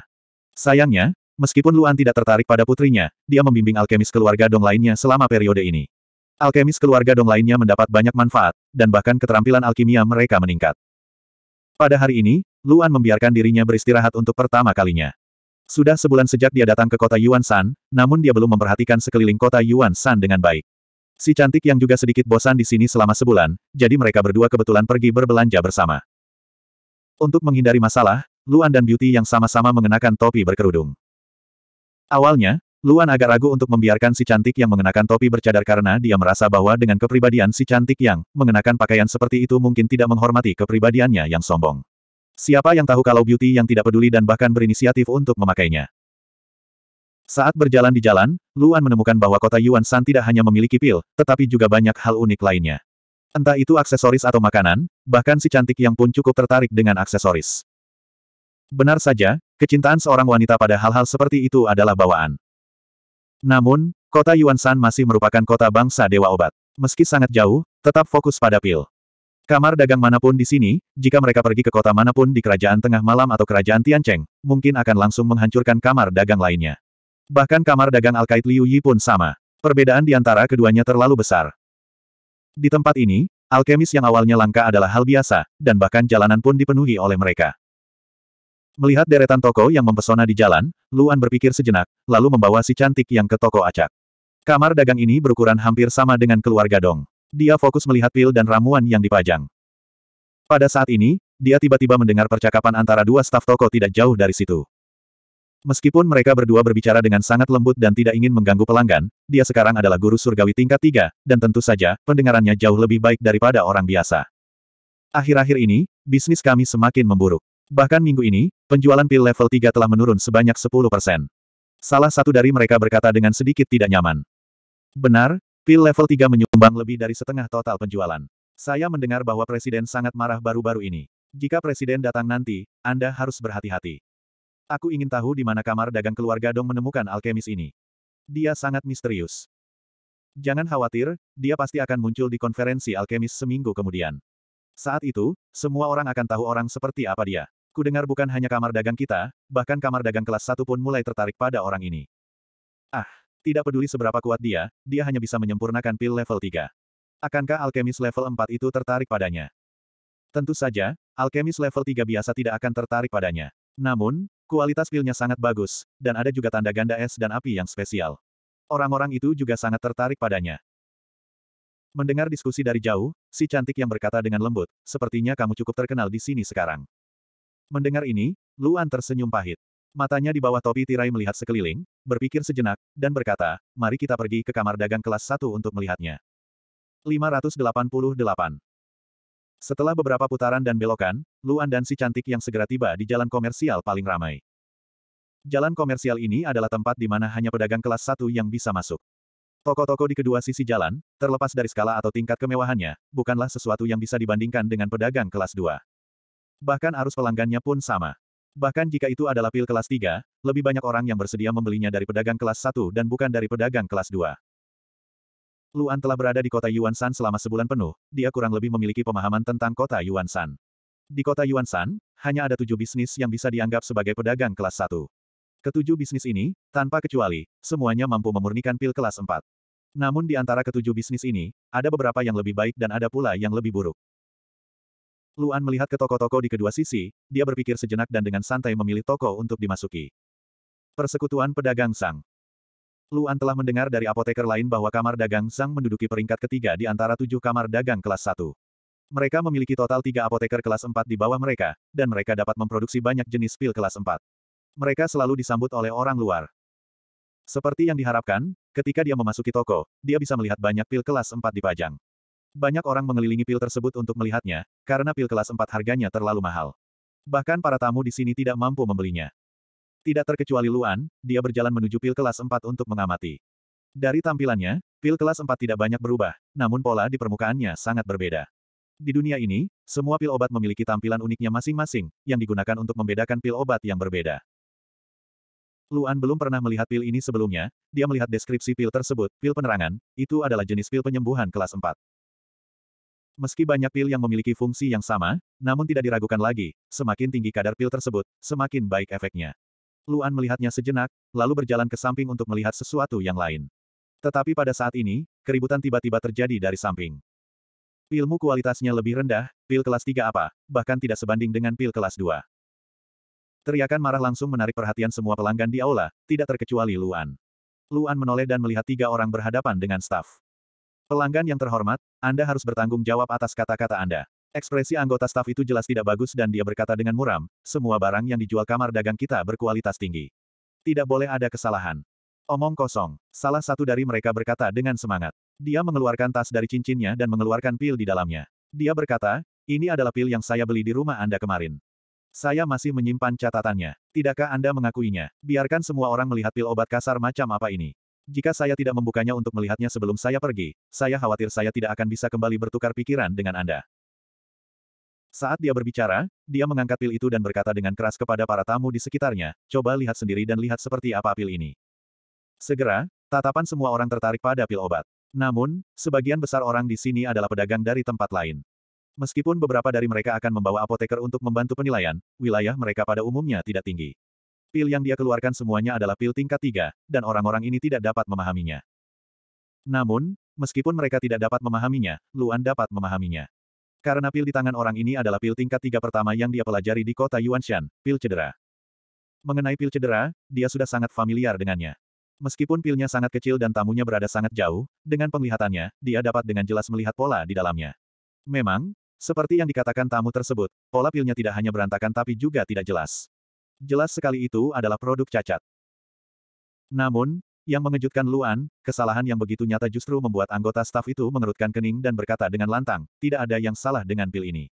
Sayangnya, meskipun Luan tidak tertarik pada putrinya, dia membimbing alkemis keluarga Dong lainnya selama periode ini. Alkemis keluarga Dong lainnya mendapat banyak manfaat, dan bahkan keterampilan alkimia mereka meningkat. Pada hari ini, Luan membiarkan dirinya beristirahat untuk pertama kalinya. Sudah sebulan sejak dia datang ke kota Yuan San, namun dia belum memperhatikan sekeliling kota Yuan San dengan baik. Si cantik yang juga sedikit bosan di sini selama sebulan, jadi mereka berdua kebetulan pergi berbelanja bersama. Untuk menghindari masalah, Luan dan Beauty yang sama-sama mengenakan topi berkerudung. Awalnya, Luan agak ragu untuk membiarkan si cantik yang mengenakan topi bercadar karena dia merasa bahwa dengan kepribadian si cantik yang mengenakan pakaian seperti itu mungkin tidak menghormati kepribadiannya yang sombong. Siapa yang tahu kalau Beauty yang tidak peduli dan bahkan berinisiatif untuk memakainya. Saat berjalan di jalan, Luan menemukan bahwa kota Yuan San tidak hanya memiliki pil, tetapi juga banyak hal unik lainnya. Entah itu aksesoris atau makanan, bahkan si cantik yang pun cukup tertarik dengan aksesoris. Benar saja, kecintaan seorang wanita pada hal-hal seperti itu adalah bawaan. Namun, kota Yuan San masih merupakan kota bangsa dewa obat. Meski sangat jauh, tetap fokus pada pil. Kamar dagang manapun di sini, jika mereka pergi ke kota manapun di kerajaan tengah malam atau kerajaan Tiancheng, mungkin akan langsung menghancurkan kamar dagang lainnya. Bahkan kamar dagang Alkait Liu Yi pun sama. Perbedaan di antara keduanya terlalu besar. Di tempat ini, alkemis yang awalnya langka adalah hal biasa, dan bahkan jalanan pun dipenuhi oleh mereka. Melihat deretan toko yang mempesona di jalan, Luan berpikir sejenak, lalu membawa si cantik yang ke toko acak. Kamar dagang ini berukuran hampir sama dengan keluarga Dong. Dia fokus melihat pil dan ramuan yang dipajang. Pada saat ini, dia tiba-tiba mendengar percakapan antara dua staf toko tidak jauh dari situ. Meskipun mereka berdua berbicara dengan sangat lembut dan tidak ingin mengganggu pelanggan, dia sekarang adalah guru surgawi tingkat tiga, dan tentu saja, pendengarannya jauh lebih baik daripada orang biasa. Akhir-akhir ini, bisnis kami semakin memburuk. Bahkan minggu ini, penjualan pil level 3 telah menurun sebanyak 10 persen. Salah satu dari mereka berkata dengan sedikit tidak nyaman. Benar, Pil level 3 menyumbang lebih dari setengah total penjualan. Saya mendengar bahwa Presiden sangat marah baru-baru ini. Jika Presiden datang nanti, Anda harus berhati-hati. Aku ingin tahu di mana kamar dagang keluarga Dong menemukan alkemis ini. Dia sangat misterius. Jangan khawatir, dia pasti akan muncul di konferensi alkemis seminggu kemudian. Saat itu, semua orang akan tahu orang seperti apa dia. Kudengar bukan hanya kamar dagang kita, bahkan kamar dagang kelas satu pun mulai tertarik pada orang ini. Ah, tidak peduli seberapa kuat dia, dia hanya bisa menyempurnakan pil level 3. Akankah alkemis level 4 itu tertarik padanya? Tentu saja, alkemis level 3 biasa tidak akan tertarik padanya. Namun, kualitas pilnya sangat bagus, dan ada juga tanda ganda es dan api yang spesial. Orang-orang itu juga sangat tertarik padanya. Mendengar diskusi dari jauh, si cantik yang berkata dengan lembut, sepertinya kamu cukup terkenal di sini sekarang. Mendengar ini, Luan tersenyum pahit. Matanya di bawah topi tirai melihat sekeliling, berpikir sejenak, dan berkata, mari kita pergi ke kamar dagang kelas 1 untuk melihatnya. 588. Setelah beberapa putaran dan belokan, Luan dan si cantik yang segera tiba di jalan komersial paling ramai. Jalan komersial ini adalah tempat di mana hanya pedagang kelas 1 yang bisa masuk. Toko-toko di kedua sisi jalan, terlepas dari skala atau tingkat kemewahannya, bukanlah sesuatu yang bisa dibandingkan dengan pedagang kelas 2. Bahkan arus pelanggannya pun sama. Bahkan jika itu adalah pil kelas 3, lebih banyak orang yang bersedia membelinya dari pedagang kelas 1 dan bukan dari pedagang kelas 2. Luan telah berada di kota Yuan Yuanshan selama sebulan penuh, dia kurang lebih memiliki pemahaman tentang kota Yuan Yuanshan. Di kota Yuan Yuanshan, hanya ada tujuh bisnis yang bisa dianggap sebagai pedagang kelas 1. Ketujuh bisnis ini, tanpa kecuali, semuanya mampu memurnikan pil kelas 4. Namun di antara ketujuh bisnis ini, ada beberapa yang lebih baik dan ada pula yang lebih buruk. Luan melihat ke toko-toko di kedua sisi, dia berpikir sejenak dan dengan santai memilih toko untuk dimasuki. Persekutuan Pedagang Sang Luan telah mendengar dari apoteker lain bahwa kamar dagang Sang menduduki peringkat ketiga di antara tujuh kamar dagang kelas satu. Mereka memiliki total tiga apoteker kelas empat di bawah mereka, dan mereka dapat memproduksi banyak jenis pil kelas empat. Mereka selalu disambut oleh orang luar. Seperti yang diharapkan, ketika dia memasuki toko, dia bisa melihat banyak pil kelas 4 dipajang. Banyak orang mengelilingi pil tersebut untuk melihatnya, karena pil kelas 4 harganya terlalu mahal. Bahkan para tamu di sini tidak mampu membelinya. Tidak terkecuali Luan, dia berjalan menuju pil kelas 4 untuk mengamati. Dari tampilannya, pil kelas 4 tidak banyak berubah, namun pola di permukaannya sangat berbeda. Di dunia ini, semua pil obat memiliki tampilan uniknya masing-masing, yang digunakan untuk membedakan pil obat yang berbeda. Luan belum pernah melihat pil ini sebelumnya, dia melihat deskripsi pil tersebut, pil penerangan, itu adalah jenis pil penyembuhan kelas 4. Meski banyak pil yang memiliki fungsi yang sama, namun tidak diragukan lagi, semakin tinggi kadar pil tersebut, semakin baik efeknya. Luan melihatnya sejenak, lalu berjalan ke samping untuk melihat sesuatu yang lain. Tetapi pada saat ini, keributan tiba-tiba terjadi dari samping. Pilmu kualitasnya lebih rendah, pil kelas 3 apa, bahkan tidak sebanding dengan pil kelas 2. Teriakan marah langsung menarik perhatian semua pelanggan di aula, tidak terkecuali Luan. Luan menoleh dan melihat tiga orang berhadapan dengan staf. Pelanggan yang terhormat, Anda harus bertanggung jawab atas kata-kata Anda. Ekspresi anggota staf itu jelas tidak bagus dan dia berkata dengan muram, semua barang yang dijual kamar dagang kita berkualitas tinggi. Tidak boleh ada kesalahan. Omong kosong. Salah satu dari mereka berkata dengan semangat. Dia mengeluarkan tas dari cincinnya dan mengeluarkan pil di dalamnya. Dia berkata, ini adalah pil yang saya beli di rumah Anda kemarin. Saya masih menyimpan catatannya. Tidakkah Anda mengakuinya? Biarkan semua orang melihat pil obat kasar macam apa ini. Jika saya tidak membukanya untuk melihatnya sebelum saya pergi, saya khawatir saya tidak akan bisa kembali bertukar pikiran dengan Anda. Saat dia berbicara, dia mengangkat pil itu dan berkata dengan keras kepada para tamu di sekitarnya, coba lihat sendiri dan lihat seperti apa pil ini. Segera, tatapan semua orang tertarik pada pil obat. Namun, sebagian besar orang di sini adalah pedagang dari tempat lain. Meskipun beberapa dari mereka akan membawa apoteker untuk membantu penilaian, wilayah mereka pada umumnya tidak tinggi. Pil yang dia keluarkan semuanya adalah pil tingkat tiga, dan orang-orang ini tidak dapat memahaminya. Namun, meskipun mereka tidak dapat memahaminya, Luan dapat memahaminya. Karena pil di tangan orang ini adalah pil tingkat tiga pertama yang dia pelajari di kota Yuanshan, pil cedera. Mengenai pil cedera, dia sudah sangat familiar dengannya. Meskipun pilnya sangat kecil dan tamunya berada sangat jauh, dengan penglihatannya, dia dapat dengan jelas melihat pola di dalamnya. Memang, seperti yang dikatakan tamu tersebut, pola pilnya tidak hanya berantakan tapi juga tidak jelas. Jelas sekali itu adalah produk cacat. Namun, yang mengejutkan Luan, kesalahan yang begitu nyata justru membuat anggota staf itu mengerutkan kening dan berkata dengan lantang, tidak ada yang salah dengan pil ini.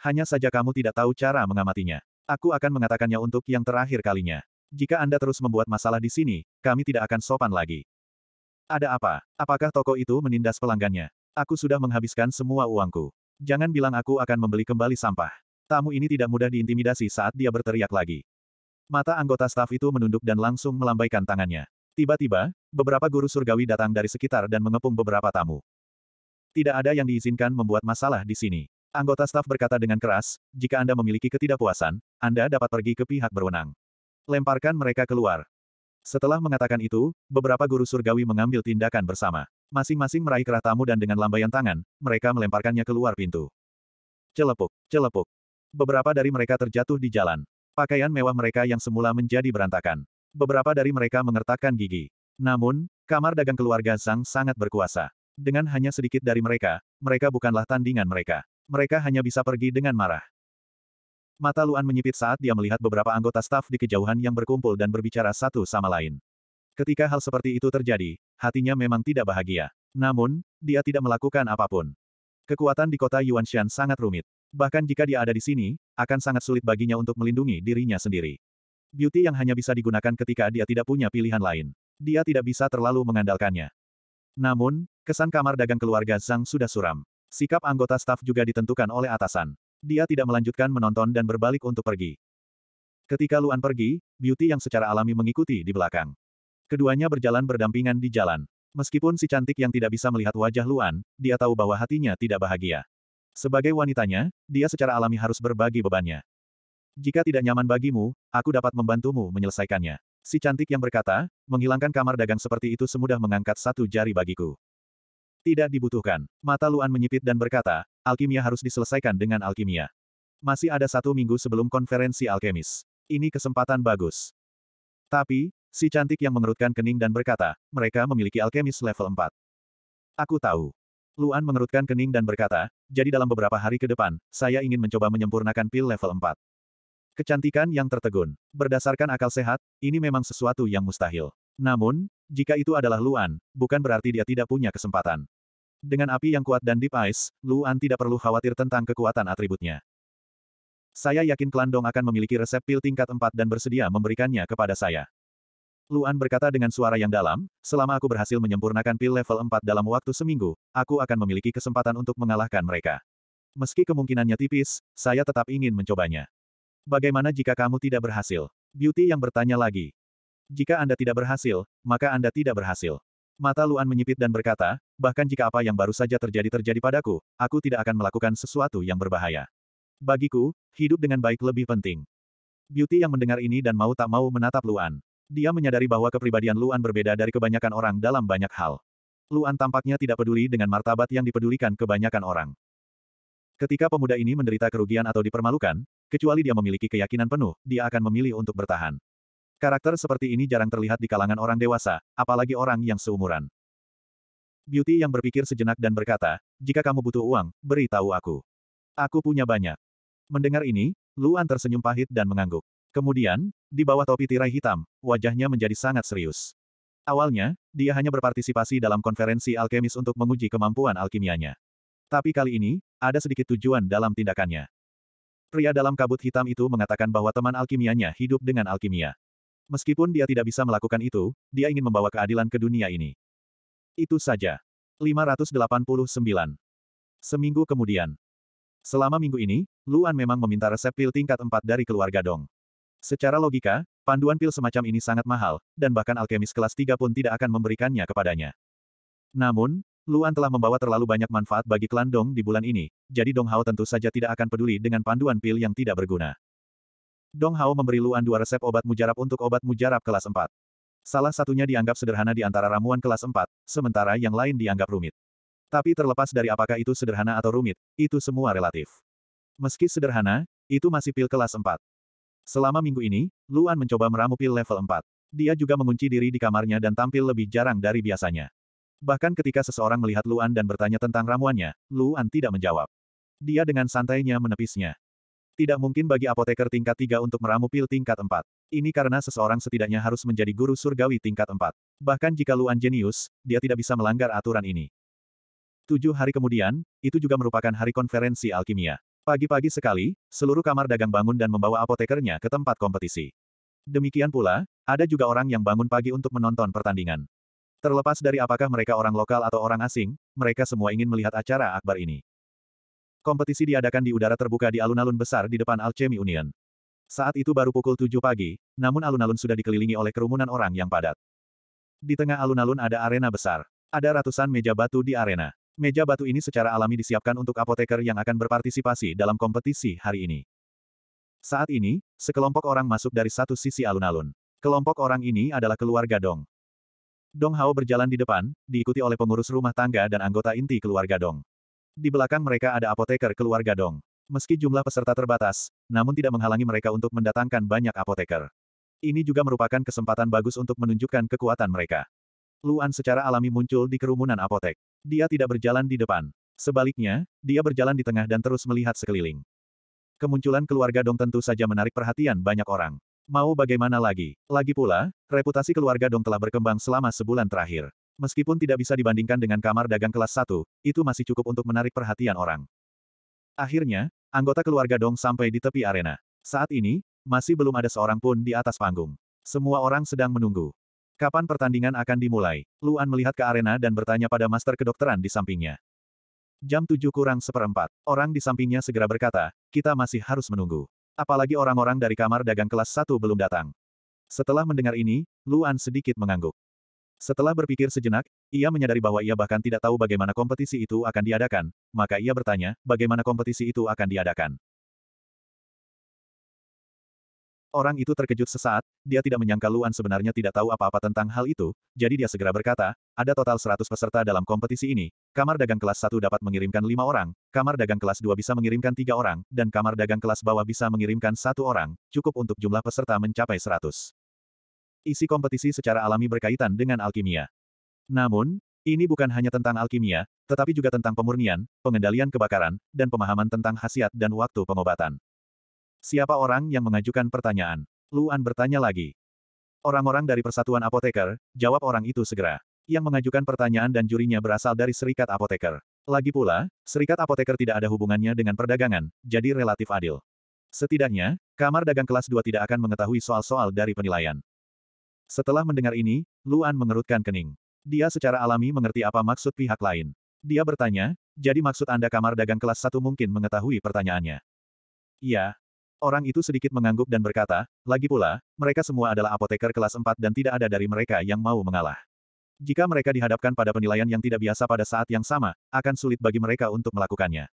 Hanya saja kamu tidak tahu cara mengamatinya. Aku akan mengatakannya untuk yang terakhir kalinya. Jika Anda terus membuat masalah di sini, kami tidak akan sopan lagi. Ada apa? Apakah toko itu menindas pelanggannya? Aku sudah menghabiskan semua uangku. Jangan bilang aku akan membeli kembali sampah. Tamu ini tidak mudah diintimidasi saat dia berteriak lagi. Mata anggota staf itu menunduk dan langsung melambaikan tangannya. Tiba-tiba, beberapa guru surgawi datang dari sekitar dan mengepung beberapa tamu. Tidak ada yang diizinkan membuat masalah di sini. Anggota staf berkata dengan keras, jika Anda memiliki ketidakpuasan, Anda dapat pergi ke pihak berwenang. Lemparkan mereka keluar. Setelah mengatakan itu, beberapa guru surgawi mengambil tindakan bersama. Masing-masing meraih kerah tamu dan dengan lambaian tangan, mereka melemparkannya keluar pintu. Celepuk, celepuk. Beberapa dari mereka terjatuh di jalan. Pakaian mewah mereka yang semula menjadi berantakan. Beberapa dari mereka mengertakkan gigi. Namun, kamar dagang keluarga Zhang sangat berkuasa. Dengan hanya sedikit dari mereka, mereka bukanlah tandingan mereka. Mereka hanya bisa pergi dengan marah. Mata Luan menyipit saat dia melihat beberapa anggota staf di kejauhan yang berkumpul dan berbicara satu sama lain. Ketika hal seperti itu terjadi, hatinya memang tidak bahagia. Namun, dia tidak melakukan apapun. Kekuatan di kota Yuanshan sangat rumit. Bahkan jika dia ada di sini, akan sangat sulit baginya untuk melindungi dirinya sendiri. Beauty yang hanya bisa digunakan ketika dia tidak punya pilihan lain. Dia tidak bisa terlalu mengandalkannya. Namun, kesan kamar dagang keluarga Zhang sudah suram. Sikap anggota staf juga ditentukan oleh atasan. Dia tidak melanjutkan menonton dan berbalik untuk pergi. Ketika Luan pergi, Beauty yang secara alami mengikuti di belakang. Keduanya berjalan berdampingan di jalan. Meskipun si cantik yang tidak bisa melihat wajah Luan, dia tahu bahwa hatinya tidak bahagia. Sebagai wanitanya, dia secara alami harus berbagi bebannya. Jika tidak nyaman bagimu, aku dapat membantumu menyelesaikannya. Si cantik yang berkata, menghilangkan kamar dagang seperti itu semudah mengangkat satu jari bagiku. Tidak dibutuhkan. Mata Luan menyipit dan berkata, alkimia harus diselesaikan dengan alkimia. Masih ada satu minggu sebelum konferensi alkemis. Ini kesempatan bagus. Tapi, si cantik yang mengerutkan kening dan berkata, mereka memiliki alkemis level 4. Aku tahu. Luan mengerutkan kening dan berkata, jadi dalam beberapa hari ke depan, saya ingin mencoba menyempurnakan pil level 4. Kecantikan yang tertegun. Berdasarkan akal sehat, ini memang sesuatu yang mustahil. Namun, jika itu adalah Luan, bukan berarti dia tidak punya kesempatan. Dengan api yang kuat dan deep ice, Luan tidak perlu khawatir tentang kekuatan atributnya. Saya yakin Klandong akan memiliki resep pil tingkat 4 dan bersedia memberikannya kepada saya. Luan berkata dengan suara yang dalam, selama aku berhasil menyempurnakan pil level 4 dalam waktu seminggu, aku akan memiliki kesempatan untuk mengalahkan mereka. Meski kemungkinannya tipis, saya tetap ingin mencobanya. Bagaimana jika kamu tidak berhasil? Beauty yang bertanya lagi. Jika Anda tidak berhasil, maka Anda tidak berhasil. Mata Luan menyipit dan berkata, bahkan jika apa yang baru saja terjadi terjadi padaku, aku tidak akan melakukan sesuatu yang berbahaya. Bagiku, hidup dengan baik lebih penting. Beauty yang mendengar ini dan mau tak mau menatap Luan. Dia menyadari bahwa kepribadian Luan berbeda dari kebanyakan orang dalam banyak hal. Luan tampaknya tidak peduli dengan martabat yang dipedulikan kebanyakan orang. Ketika pemuda ini menderita kerugian atau dipermalukan, kecuali dia memiliki keyakinan penuh, dia akan memilih untuk bertahan. Karakter seperti ini jarang terlihat di kalangan orang dewasa, apalagi orang yang seumuran. Beauty yang berpikir sejenak dan berkata, jika kamu butuh uang, beritahu aku. Aku punya banyak. Mendengar ini, Luan tersenyum pahit dan mengangguk. Kemudian, di bawah topi tirai hitam, wajahnya menjadi sangat serius. Awalnya, dia hanya berpartisipasi dalam konferensi alkemis untuk menguji kemampuan alkimianya. Tapi kali ini, ada sedikit tujuan dalam tindakannya. Pria dalam kabut hitam itu mengatakan bahwa teman alkimianya hidup dengan alkimia. Meskipun dia tidak bisa melakukan itu, dia ingin membawa keadilan ke dunia ini. Itu saja. 589. Seminggu kemudian. Selama minggu ini, Luan memang meminta resep pil tingkat 4 dari keluarga Dong. Secara logika, panduan pil semacam ini sangat mahal, dan bahkan alkemis kelas 3 pun tidak akan memberikannya kepadanya. Namun, Luan telah membawa terlalu banyak manfaat bagi klan Dong di bulan ini, jadi Dong Hao tentu saja tidak akan peduli dengan panduan pil yang tidak berguna. Dong Hao memberi Luan dua resep obat mujarab untuk obat mujarab kelas 4. Salah satunya dianggap sederhana di antara ramuan kelas 4, sementara yang lain dianggap rumit. Tapi terlepas dari apakah itu sederhana atau rumit, itu semua relatif. Meski sederhana, itu masih pil kelas 4. Selama minggu ini, Luan mencoba meramu pil level 4. Dia juga mengunci diri di kamarnya dan tampil lebih jarang dari biasanya. Bahkan ketika seseorang melihat Luan dan bertanya tentang ramuannya, Luan tidak menjawab. Dia dengan santainya menepisnya. Tidak mungkin bagi apoteker tingkat 3 untuk meramu pil tingkat 4. Ini karena seseorang setidaknya harus menjadi guru surgawi tingkat 4. Bahkan jika Luan jenius, dia tidak bisa melanggar aturan ini. Tujuh hari kemudian, itu juga merupakan hari konferensi alkimia. Pagi-pagi sekali, seluruh kamar dagang bangun dan membawa apotekernya ke tempat kompetisi. Demikian pula, ada juga orang yang bangun pagi untuk menonton pertandingan. Terlepas dari apakah mereka orang lokal atau orang asing, mereka semua ingin melihat acara akbar ini. Kompetisi diadakan di udara terbuka di alun-alun besar di depan Alchemy Union. Saat itu baru pukul 7 pagi, namun alun-alun sudah dikelilingi oleh kerumunan orang yang padat. Di tengah alun-alun ada arena besar. Ada ratusan meja batu di arena. Meja batu ini secara alami disiapkan untuk apoteker yang akan berpartisipasi dalam kompetisi hari ini. Saat ini, sekelompok orang masuk dari satu sisi alun-alun. Kelompok orang ini adalah keluarga Dong. Dong Hao berjalan di depan, diikuti oleh pengurus rumah tangga dan anggota inti keluarga Dong. Di belakang mereka ada apoteker keluarga Dong. Meski jumlah peserta terbatas, namun tidak menghalangi mereka untuk mendatangkan banyak apoteker. Ini juga merupakan kesempatan bagus untuk menunjukkan kekuatan mereka. Luan secara alami muncul di kerumunan apotek. Dia tidak berjalan di depan. Sebaliknya, dia berjalan di tengah dan terus melihat sekeliling. Kemunculan keluarga Dong tentu saja menarik perhatian banyak orang. Mau bagaimana lagi? Lagi pula, reputasi keluarga Dong telah berkembang selama sebulan terakhir. Meskipun tidak bisa dibandingkan dengan kamar dagang kelas 1, itu masih cukup untuk menarik perhatian orang. Akhirnya, anggota keluarga Dong sampai di tepi arena. Saat ini, masih belum ada seorang pun di atas panggung. Semua orang sedang menunggu. Kapan pertandingan akan dimulai? Luan melihat ke arena dan bertanya pada master kedokteran di sampingnya. Jam tujuh kurang seperempat. Orang di sampingnya segera berkata, kita masih harus menunggu. Apalagi orang-orang dari kamar dagang kelas satu belum datang. Setelah mendengar ini, Luan sedikit mengangguk. Setelah berpikir sejenak, ia menyadari bahwa ia bahkan tidak tahu bagaimana kompetisi itu akan diadakan, maka ia bertanya, bagaimana kompetisi itu akan diadakan. Orang itu terkejut sesaat, dia tidak menyangka Luan sebenarnya tidak tahu apa-apa tentang hal itu, jadi dia segera berkata, ada total 100 peserta dalam kompetisi ini, kamar dagang kelas 1 dapat mengirimkan lima orang, kamar dagang kelas 2 bisa mengirimkan tiga orang, dan kamar dagang kelas bawah bisa mengirimkan satu orang, cukup untuk jumlah peserta mencapai 100. Isi kompetisi secara alami berkaitan dengan alkimia. Namun, ini bukan hanya tentang alkimia, tetapi juga tentang pemurnian, pengendalian kebakaran, dan pemahaman tentang khasiat dan waktu pengobatan. Siapa orang yang mengajukan pertanyaan? Luan bertanya lagi. Orang-orang dari Persatuan Apoteker, jawab orang itu segera. Yang mengajukan pertanyaan dan jurinya berasal dari Serikat Apoteker. Lagi pula, Serikat Apoteker tidak ada hubungannya dengan perdagangan, jadi relatif adil. Setidaknya, kamar dagang kelas 2 tidak akan mengetahui soal-soal dari penilaian. Setelah mendengar ini, Luan mengerutkan kening. Dia secara alami mengerti apa maksud pihak lain. Dia bertanya, jadi maksud Anda kamar dagang kelas 1 mungkin mengetahui pertanyaannya? Iya, Orang itu sedikit mengangguk dan berkata, lagi pula, mereka semua adalah apoteker kelas 4 dan tidak ada dari mereka yang mau mengalah. Jika mereka dihadapkan pada penilaian yang tidak biasa pada saat yang sama, akan sulit bagi mereka untuk melakukannya.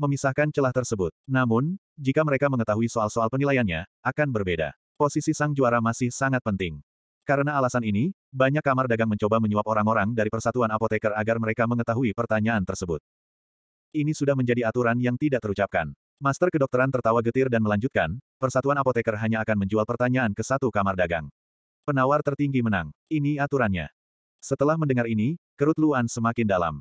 Memisahkan celah tersebut. Namun, jika mereka mengetahui soal-soal penilaiannya, akan berbeda. Posisi sang juara masih sangat penting. Karena alasan ini, banyak kamar dagang mencoba menyuap orang-orang dari persatuan apoteker agar mereka mengetahui pertanyaan tersebut. Ini sudah menjadi aturan yang tidak terucapkan. Master kedokteran tertawa getir dan melanjutkan, persatuan apoteker hanya akan menjual pertanyaan ke satu kamar dagang. Penawar tertinggi menang. Ini aturannya. Setelah mendengar ini, kerut Luan semakin dalam.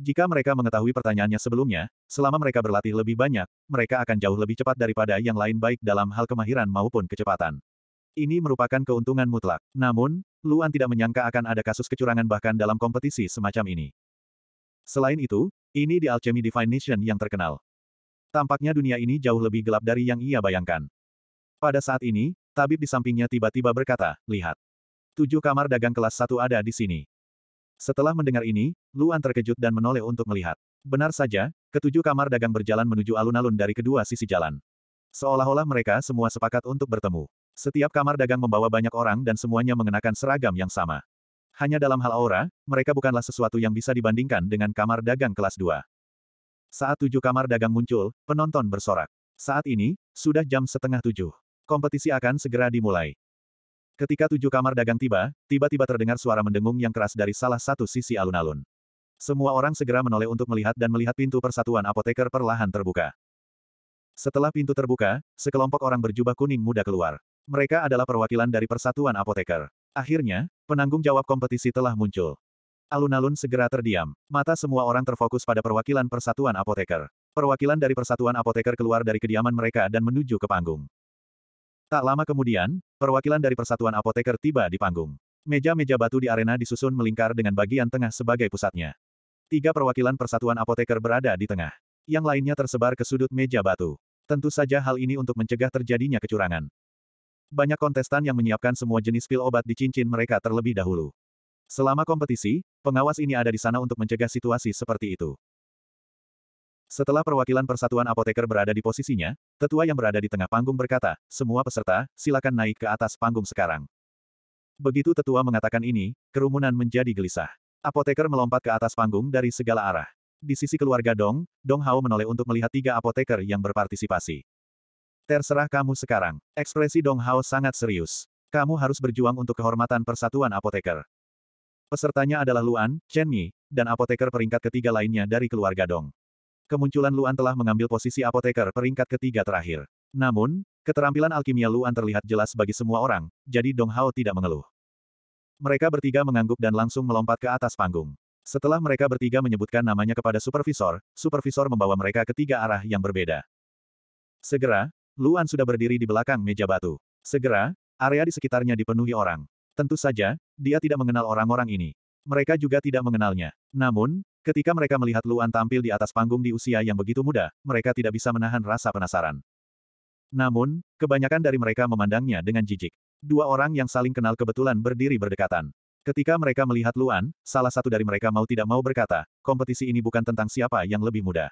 Jika mereka mengetahui pertanyaannya sebelumnya, selama mereka berlatih lebih banyak, mereka akan jauh lebih cepat daripada yang lain baik dalam hal kemahiran maupun kecepatan. Ini merupakan keuntungan mutlak. Namun, Luan tidak menyangka akan ada kasus kecurangan bahkan dalam kompetisi semacam ini. Selain itu, ini di Alchemy Divination yang terkenal. Tampaknya dunia ini jauh lebih gelap dari yang ia bayangkan. Pada saat ini, tabib di sampingnya tiba-tiba berkata, lihat. Tujuh kamar dagang kelas satu ada di sini. Setelah mendengar ini, Luan terkejut dan menoleh untuk melihat. Benar saja, ketujuh kamar dagang berjalan menuju alun-alun dari kedua sisi jalan. Seolah-olah mereka semua sepakat untuk bertemu. Setiap kamar dagang membawa banyak orang dan semuanya mengenakan seragam yang sama. Hanya dalam hal aura, mereka bukanlah sesuatu yang bisa dibandingkan dengan kamar dagang kelas 2. Saat tujuh kamar dagang muncul, penonton bersorak. Saat ini, sudah jam setengah tujuh. Kompetisi akan segera dimulai. Ketika tujuh kamar dagang tiba, tiba-tiba terdengar suara mendengung yang keras dari salah satu sisi alun-alun. Semua orang segera menoleh untuk melihat dan melihat pintu persatuan apoteker perlahan terbuka. Setelah pintu terbuka, sekelompok orang berjubah kuning muda keluar. Mereka adalah perwakilan dari persatuan apoteker. Akhirnya, penanggung jawab kompetisi telah muncul. Alun-alun segera terdiam. Mata semua orang terfokus pada perwakilan Persatuan Apoteker. Perwakilan dari Persatuan Apoteker keluar dari kediaman mereka dan menuju ke panggung. Tak lama kemudian, perwakilan dari Persatuan Apoteker tiba di panggung. Meja-meja batu di arena disusun melingkar dengan bagian tengah sebagai pusatnya. Tiga perwakilan Persatuan Apoteker berada di tengah. Yang lainnya tersebar ke sudut meja batu. Tentu saja hal ini untuk mencegah terjadinya kecurangan. Banyak kontestan yang menyiapkan semua jenis pil obat di cincin mereka terlebih dahulu. Selama kompetisi, pengawas ini ada di sana untuk mencegah situasi seperti itu. Setelah perwakilan Persatuan Apoteker berada di posisinya, tetua yang berada di tengah panggung berkata, semua peserta, silakan naik ke atas panggung sekarang. Begitu tetua mengatakan ini, kerumunan menjadi gelisah. Apoteker melompat ke atas panggung dari segala arah. Di sisi keluarga Dong, Dong Hao menoleh untuk melihat tiga apoteker yang berpartisipasi. Terserah kamu sekarang. Ekspresi Dong Hao sangat serius. Kamu harus berjuang untuk kehormatan persatuan apoteker. Pesertanya adalah Luan, Chen Mi, dan apoteker peringkat ketiga lainnya dari keluarga Dong. Kemunculan Luan telah mengambil posisi apoteker peringkat ketiga terakhir. Namun, keterampilan alkimia Luan terlihat jelas bagi semua orang, jadi Dong Hao tidak mengeluh. Mereka bertiga mengangguk dan langsung melompat ke atas panggung. Setelah mereka bertiga menyebutkan namanya kepada supervisor, supervisor membawa mereka ke tiga arah yang berbeda. Segera, Luan sudah berdiri di belakang meja batu. Segera, area di sekitarnya dipenuhi orang. Tentu saja, dia tidak mengenal orang-orang ini. Mereka juga tidak mengenalnya. Namun, ketika mereka melihat Luan tampil di atas panggung di usia yang begitu muda, mereka tidak bisa menahan rasa penasaran. Namun, kebanyakan dari mereka memandangnya dengan jijik. Dua orang yang saling kenal kebetulan berdiri berdekatan. Ketika mereka melihat Luan, salah satu dari mereka mau tidak mau berkata, kompetisi ini bukan tentang siapa yang lebih muda.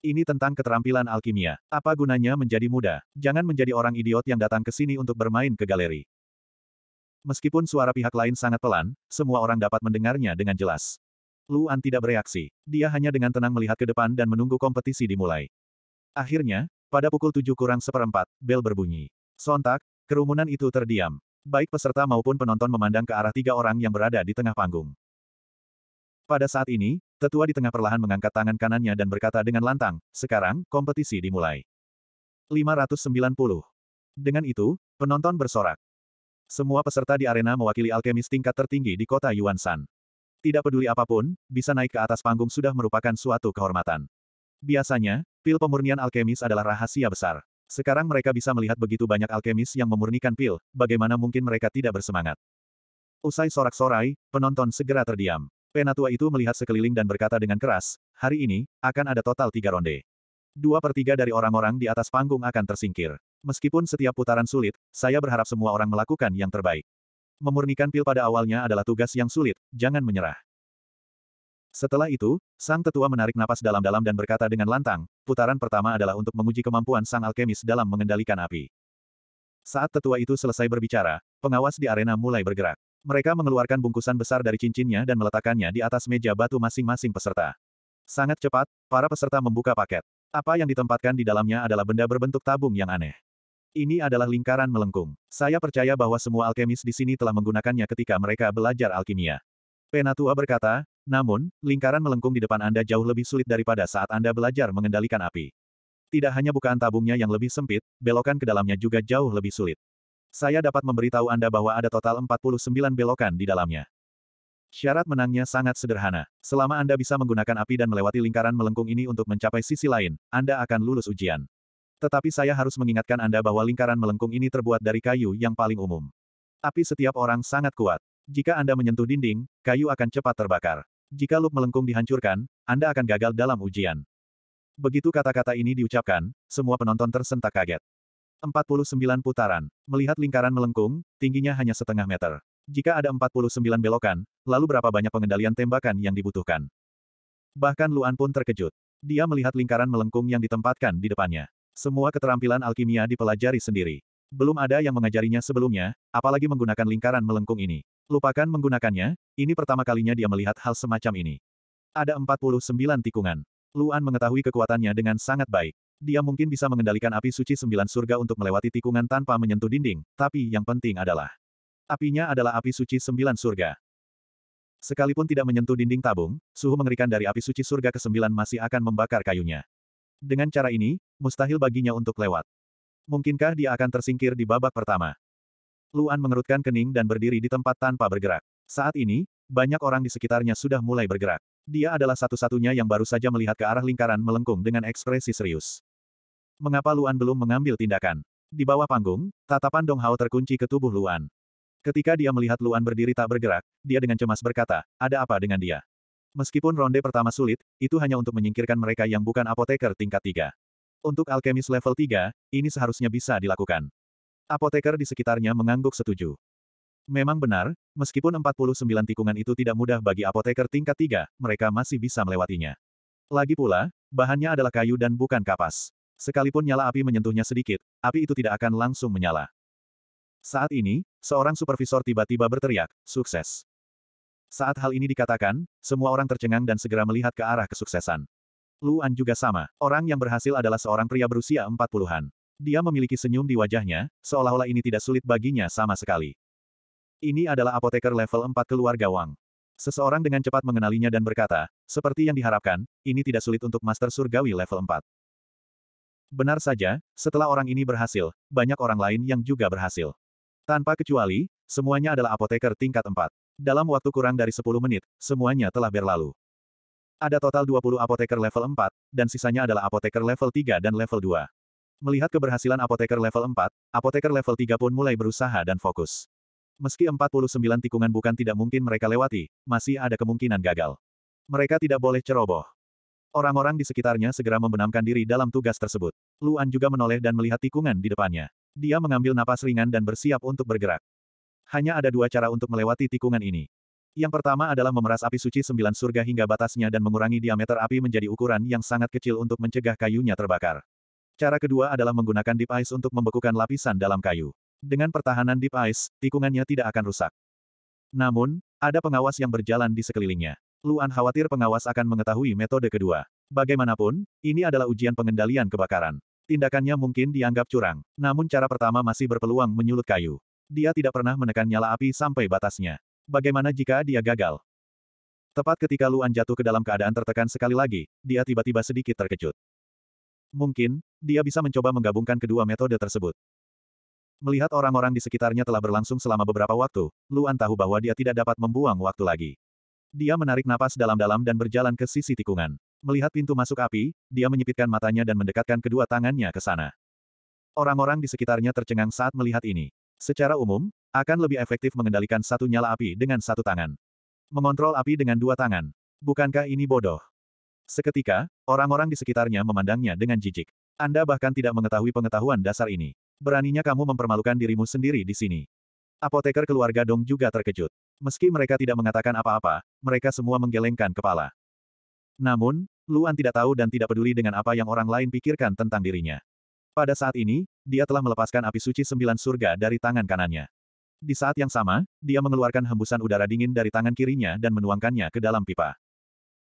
Ini tentang keterampilan alkimia. Apa gunanya menjadi muda? Jangan menjadi orang idiot yang datang ke sini untuk bermain ke galeri. Meskipun suara pihak lain sangat pelan, semua orang dapat mendengarnya dengan jelas. Luan tidak bereaksi. Dia hanya dengan tenang melihat ke depan dan menunggu kompetisi dimulai. Akhirnya, pada pukul tujuh kurang seperempat, bel berbunyi. Sontak, kerumunan itu terdiam. Baik peserta maupun penonton memandang ke arah tiga orang yang berada di tengah panggung. Pada saat ini, tetua di tengah perlahan mengangkat tangan kanannya dan berkata dengan lantang, sekarang, kompetisi dimulai. 590. Dengan itu, penonton bersorak. Semua peserta di arena mewakili alkemis tingkat tertinggi di kota Yuansan. Tidak peduli apapun, bisa naik ke atas panggung sudah merupakan suatu kehormatan. Biasanya, pil pemurnian alkemis adalah rahasia besar. Sekarang mereka bisa melihat begitu banyak alkemis yang memurnikan pil, bagaimana mungkin mereka tidak bersemangat. Usai sorak-sorai, penonton segera terdiam. Penatua itu melihat sekeliling dan berkata dengan keras, hari ini, akan ada total tiga ronde. Dua per tiga dari orang-orang di atas panggung akan tersingkir. Meskipun setiap putaran sulit, saya berharap semua orang melakukan yang terbaik. Memurnikan pil pada awalnya adalah tugas yang sulit, jangan menyerah. Setelah itu, sang tetua menarik napas dalam-dalam dan berkata dengan lantang, putaran pertama adalah untuk menguji kemampuan sang alkemis dalam mengendalikan api. Saat tetua itu selesai berbicara, pengawas di arena mulai bergerak. Mereka mengeluarkan bungkusan besar dari cincinnya dan meletakkannya di atas meja batu masing-masing peserta. Sangat cepat, para peserta membuka paket. Apa yang ditempatkan di dalamnya adalah benda berbentuk tabung yang aneh. Ini adalah lingkaran melengkung. Saya percaya bahwa semua alkemis di sini telah menggunakannya ketika mereka belajar alkimia. Penatua berkata, namun, lingkaran melengkung di depan Anda jauh lebih sulit daripada saat Anda belajar mengendalikan api. Tidak hanya bukaan tabungnya yang lebih sempit, belokan ke dalamnya juga jauh lebih sulit. Saya dapat memberitahu Anda bahwa ada total 49 belokan di dalamnya. Syarat menangnya sangat sederhana. Selama Anda bisa menggunakan api dan melewati lingkaran melengkung ini untuk mencapai sisi lain, Anda akan lulus ujian. Tetapi saya harus mengingatkan Anda bahwa lingkaran melengkung ini terbuat dari kayu yang paling umum. Api setiap orang sangat kuat. Jika Anda menyentuh dinding, kayu akan cepat terbakar. Jika lub melengkung dihancurkan, Anda akan gagal dalam ujian. Begitu kata-kata ini diucapkan, semua penonton tersentak kaget. 49 putaran. Melihat lingkaran melengkung, tingginya hanya setengah meter. Jika ada 49 belokan, lalu berapa banyak pengendalian tembakan yang dibutuhkan? Bahkan Luan pun terkejut. Dia melihat lingkaran melengkung yang ditempatkan di depannya. Semua keterampilan alkimia dipelajari sendiri. Belum ada yang mengajarinya sebelumnya, apalagi menggunakan lingkaran melengkung ini. Lupakan menggunakannya, ini pertama kalinya dia melihat hal semacam ini. Ada 49 tikungan. Luan mengetahui kekuatannya dengan sangat baik. Dia mungkin bisa mengendalikan api suci sembilan surga untuk melewati tikungan tanpa menyentuh dinding, tapi yang penting adalah apinya adalah api suci sembilan surga. Sekalipun tidak menyentuh dinding tabung, suhu mengerikan dari api suci surga ke sembilan masih akan membakar kayunya. Dengan cara ini, mustahil baginya untuk lewat. Mungkinkah dia akan tersingkir di babak pertama? Luan mengerutkan kening dan berdiri di tempat tanpa bergerak. Saat ini, banyak orang di sekitarnya sudah mulai bergerak. Dia adalah satu-satunya yang baru saja melihat ke arah lingkaran melengkung dengan ekspresi serius. Mengapa Luan belum mengambil tindakan? Di bawah panggung, tatapan Dong Hao terkunci ke tubuh Luan. Ketika dia melihat Luan berdiri tak bergerak, dia dengan cemas berkata, ada apa dengan dia? Meskipun ronde pertama sulit, itu hanya untuk menyingkirkan mereka yang bukan apoteker tingkat 3. Untuk alkemis level 3, ini seharusnya bisa dilakukan. Apoteker di sekitarnya mengangguk setuju. Memang benar, meskipun 49 tikungan itu tidak mudah bagi apoteker tingkat 3, mereka masih bisa melewatinya. Lagi pula, bahannya adalah kayu dan bukan kapas. Sekalipun nyala api menyentuhnya sedikit, api itu tidak akan langsung menyala. Saat ini, seorang supervisor tiba-tiba berteriak, sukses. Saat hal ini dikatakan, semua orang tercengang dan segera melihat ke arah kesuksesan. Luan juga sama. Orang yang berhasil adalah seorang pria berusia empat puluhan. Dia memiliki senyum di wajahnya, seolah-olah ini tidak sulit baginya sama sekali. Ini adalah apoteker level 4 keluarga Wang. Seseorang dengan cepat mengenalinya dan berkata, seperti yang diharapkan, ini tidak sulit untuk Master Surgawi level 4. Benar saja, setelah orang ini berhasil, banyak orang lain yang juga berhasil. Tanpa kecuali, semuanya adalah apoteker tingkat 4. Dalam waktu kurang dari 10 menit, semuanya telah berlalu. Ada total 20 apoteker level 4, dan sisanya adalah apoteker level 3 dan level 2. Melihat keberhasilan apoteker level 4, apoteker level 3 pun mulai berusaha dan fokus. Meski 49 tikungan bukan tidak mungkin mereka lewati, masih ada kemungkinan gagal. Mereka tidak boleh ceroboh. Orang-orang di sekitarnya segera membenamkan diri dalam tugas tersebut. Luan juga menoleh dan melihat tikungan di depannya. Dia mengambil napas ringan dan bersiap untuk bergerak. Hanya ada dua cara untuk melewati tikungan ini. Yang pertama adalah memeras api suci sembilan surga hingga batasnya dan mengurangi diameter api menjadi ukuran yang sangat kecil untuk mencegah kayunya terbakar. Cara kedua adalah menggunakan deep ice untuk membekukan lapisan dalam kayu. Dengan pertahanan deep ice, tikungannya tidak akan rusak. Namun, ada pengawas yang berjalan di sekelilingnya. Luan khawatir pengawas akan mengetahui metode kedua. Bagaimanapun, ini adalah ujian pengendalian kebakaran. Tindakannya mungkin dianggap curang, namun cara pertama masih berpeluang menyulut kayu. Dia tidak pernah menekan nyala api sampai batasnya. Bagaimana jika dia gagal? Tepat ketika Luan jatuh ke dalam keadaan tertekan sekali lagi, dia tiba-tiba sedikit terkejut. Mungkin, dia bisa mencoba menggabungkan kedua metode tersebut. Melihat orang-orang di sekitarnya telah berlangsung selama beberapa waktu, Luan tahu bahwa dia tidak dapat membuang waktu lagi. Dia menarik napas dalam-dalam dan berjalan ke sisi tikungan. Melihat pintu masuk api, dia menyipitkan matanya dan mendekatkan kedua tangannya ke sana. Orang-orang di sekitarnya tercengang saat melihat ini. Secara umum, akan lebih efektif mengendalikan satu nyala api dengan satu tangan. Mengontrol api dengan dua tangan. Bukankah ini bodoh? Seketika, orang-orang di sekitarnya memandangnya dengan jijik. Anda bahkan tidak mengetahui pengetahuan dasar ini. Beraninya kamu mempermalukan dirimu sendiri di sini. Apoteker keluarga Dong juga terkejut. Meski mereka tidak mengatakan apa-apa, mereka semua menggelengkan kepala. Namun, Luan tidak tahu dan tidak peduli dengan apa yang orang lain pikirkan tentang dirinya. Pada saat ini, dia telah melepaskan api suci sembilan surga dari tangan kanannya. Di saat yang sama, dia mengeluarkan hembusan udara dingin dari tangan kirinya dan menuangkannya ke dalam pipa.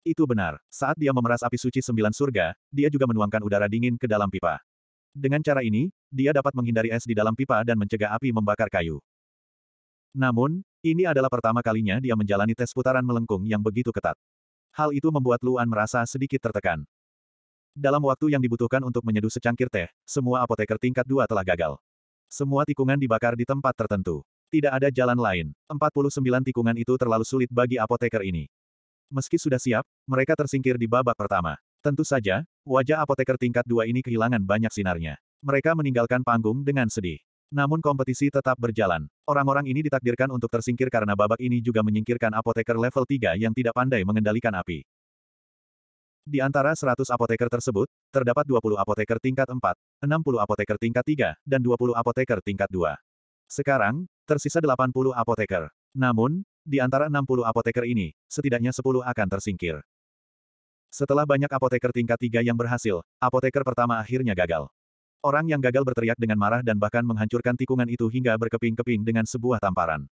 Itu benar, saat dia memeras api suci sembilan surga, dia juga menuangkan udara dingin ke dalam pipa. Dengan cara ini, dia dapat menghindari es di dalam pipa dan mencegah api membakar kayu. Namun, ini adalah pertama kalinya dia menjalani tes putaran melengkung yang begitu ketat. Hal itu membuat Luan merasa sedikit tertekan. Dalam waktu yang dibutuhkan untuk menyeduh secangkir teh, semua apoteker tingkat dua telah gagal. Semua tikungan dibakar di tempat tertentu. Tidak ada jalan lain. 49 tikungan itu terlalu sulit bagi apoteker ini. Meski sudah siap, mereka tersingkir di babak pertama. Tentu saja, wajah apoteker tingkat dua ini kehilangan banyak sinarnya. Mereka meninggalkan panggung dengan sedih. Namun kompetisi tetap berjalan. Orang-orang ini ditakdirkan untuk tersingkir karena babak ini juga menyingkirkan apoteker level 3 yang tidak pandai mengendalikan api. Di antara 100 apoteker tersebut, terdapat 20 apoteker tingkat 4, 60 apoteker tingkat 3, dan 20 apoteker tingkat 2. Sekarang, tersisa 80 apoteker. Namun, di antara 60 apoteker ini, setidaknya 10 akan tersingkir. Setelah banyak apoteker tingkat 3 yang berhasil, apoteker pertama akhirnya gagal. Orang yang gagal berteriak dengan marah dan bahkan menghancurkan tikungan itu hingga berkeping-keping dengan sebuah tamparan.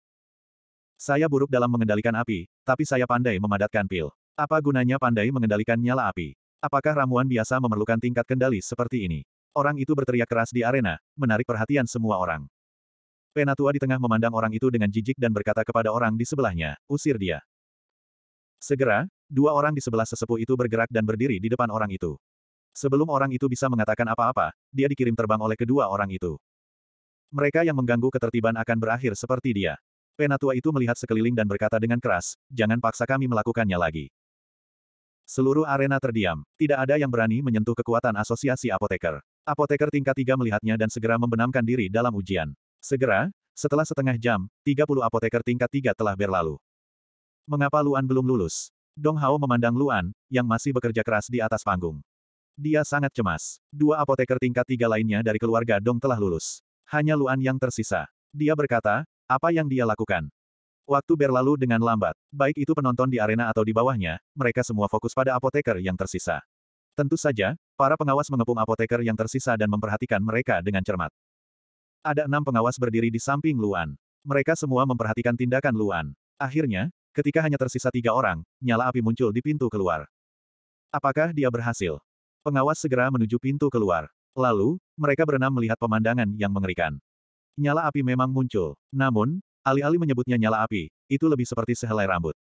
Saya buruk dalam mengendalikan api, tapi saya pandai memadatkan pil. Apa gunanya pandai mengendalikan nyala api? Apakah ramuan biasa memerlukan tingkat kendali seperti ini? Orang itu berteriak keras di arena, menarik perhatian semua orang. Penatua di tengah memandang orang itu dengan jijik dan berkata kepada orang di sebelahnya, usir dia. Segera, dua orang di sebelah sesepuh itu bergerak dan berdiri di depan orang itu. Sebelum orang itu bisa mengatakan apa-apa, dia dikirim terbang oleh kedua orang itu. Mereka yang mengganggu ketertiban akan berakhir seperti dia. Penatua itu melihat sekeliling dan berkata dengan keras, jangan paksa kami melakukannya lagi. Seluruh arena terdiam, tidak ada yang berani menyentuh kekuatan asosiasi apoteker. Apoteker tingkat tiga melihatnya dan segera membenamkan diri dalam ujian. Segera, setelah setengah jam, 30 apoteker tingkat tiga telah berlalu. Mengapa Luan belum lulus? Dong Hao memandang Luan, yang masih bekerja keras di atas panggung. Dia sangat cemas. Dua apoteker tingkat tiga lainnya dari keluarga Dong telah lulus. Hanya Luan yang tersisa. Dia berkata, apa yang dia lakukan? Waktu berlalu dengan lambat, baik itu penonton di arena atau di bawahnya, mereka semua fokus pada apoteker yang tersisa. Tentu saja, para pengawas mengepung apoteker yang tersisa dan memperhatikan mereka dengan cermat. Ada enam pengawas berdiri di samping Luan. Mereka semua memperhatikan tindakan Luan. Akhirnya, ketika hanya tersisa tiga orang, nyala api muncul di pintu keluar. Apakah dia berhasil? Pengawas segera menuju pintu keluar. Lalu, mereka berenam melihat pemandangan yang mengerikan. Nyala api memang muncul. Namun, Alih-alih menyebutnya nyala api, itu lebih seperti sehelai rambut.